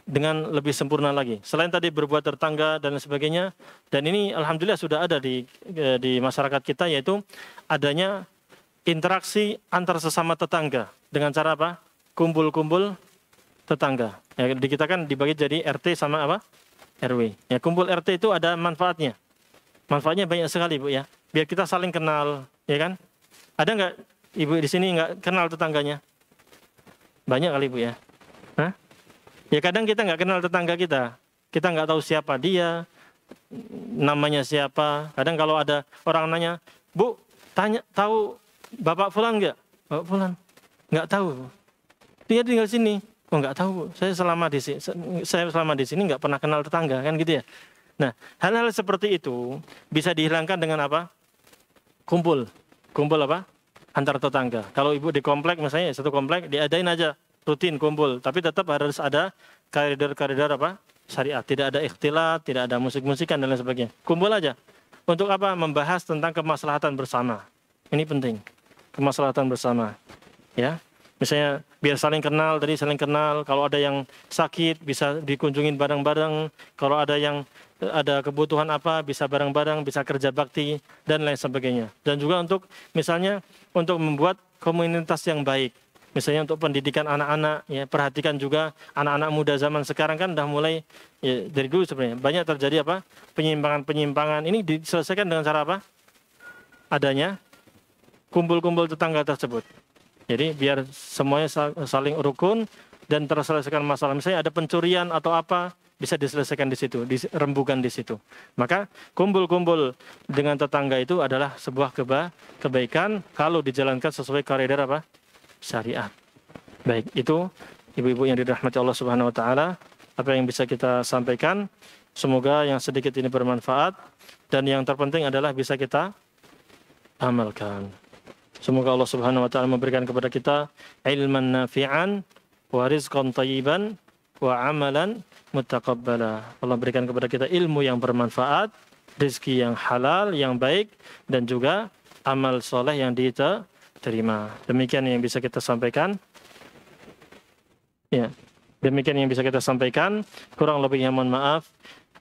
dengan lebih sempurna lagi. Selain tadi berbuat tetangga dan sebagainya, dan ini alhamdulillah sudah ada di eh, di masyarakat kita yaitu adanya interaksi antar sesama tetangga dengan cara apa? Kumpul-kumpul tetangga. Ya, di kita kan dibagi jadi RT sama apa? RW. Ya, kumpul RT itu ada manfaatnya. Manfaatnya banyak sekali, Bu ya. Biar kita saling kenal, ya kan? Ada nggak ibu di sini nggak kenal tetangganya? Banyak kali ibu ya. Hah? Ya kadang kita nggak kenal tetangga kita. Kita nggak tahu siapa dia, namanya siapa. Kadang kalau ada orang nanya, bu tanya tahu bapak Fulan nggak? Bapak Fulan nggak tahu. Dia tinggal sini. Oh nggak tahu Saya selama di sini, saya selama di sini nggak pernah kenal tetangga kan gitu ya. Nah hal-hal seperti itu bisa dihilangkan dengan apa? Kumpul kumpul apa? Antar tetangga. Kalau ibu di komplek misalnya satu komplek diadain aja rutin kumpul, tapi tetap harus ada koridor-koridor apa? syariat. Tidak ada ikhtilat, tidak ada musik-musikan dan lain sebagainya. Kumpul aja. Untuk apa? Membahas tentang kemaslahatan bersama. Ini penting. Kemaslahatan bersama. Ya. Misalnya biar saling kenal, tadi saling kenal. Kalau ada yang sakit bisa dikunjungin bareng-bareng. Kalau ada yang ada kebutuhan apa, bisa bareng-bareng, bisa kerja bakti, dan lain sebagainya. Dan juga untuk misalnya untuk membuat komunitas yang baik. Misalnya untuk pendidikan anak-anak, ya perhatikan juga anak-anak muda zaman sekarang kan udah mulai ya, dari dulu sebenarnya banyak terjadi apa penyimpangan-penyimpangan. Ini diselesaikan dengan cara apa? Adanya kumpul-kumpul tetangga tersebut. Jadi biar semuanya saling rukun, dan terselesaikan masalah. Misalnya ada pencurian atau apa, bisa diselesaikan di situ, dirembukan di situ. Maka kumpul-kumpul dengan tetangga itu adalah sebuah keba kebaikan kalau dijalankan sesuai koridor apa? syariat. Baik, itu ibu-ibu yang dirahmati Allah Subhanahu wa taala, apa yang bisa kita sampaikan? Semoga yang sedikit ini bermanfaat dan yang terpenting adalah bisa kita amalkan. Semoga Allah Subhanahu wa taala memberikan kepada kita ilman nafi'an wa rizqan tayyiban wa amalan mutaqabbala. Allah berikan kepada kita ilmu yang bermanfaat, rezeki yang halal, yang baik, dan juga amal soleh yang diterima. Demikian yang bisa kita sampaikan. Ya, demikian yang bisa kita sampaikan. Kurang lebihnya mohon maaf.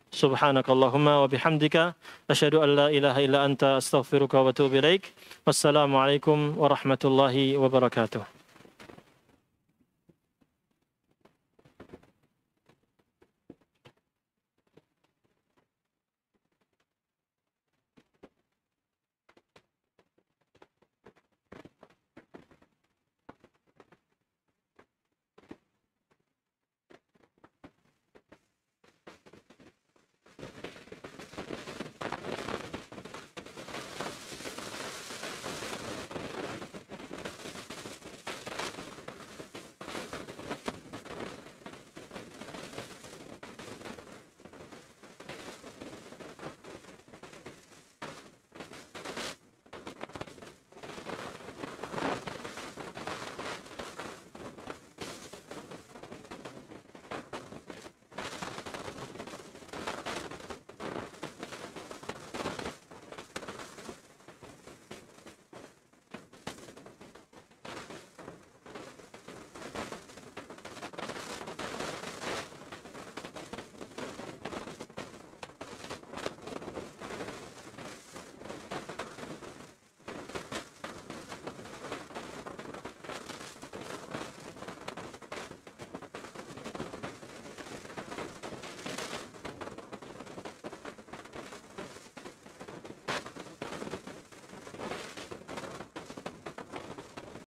Subhanakallahumma wa bihamdika asyhadu an la ilaha illa anta astaghfiruka wa atubu ilaik. Wassalamu alaikum warahmatullahi wabarakatuh.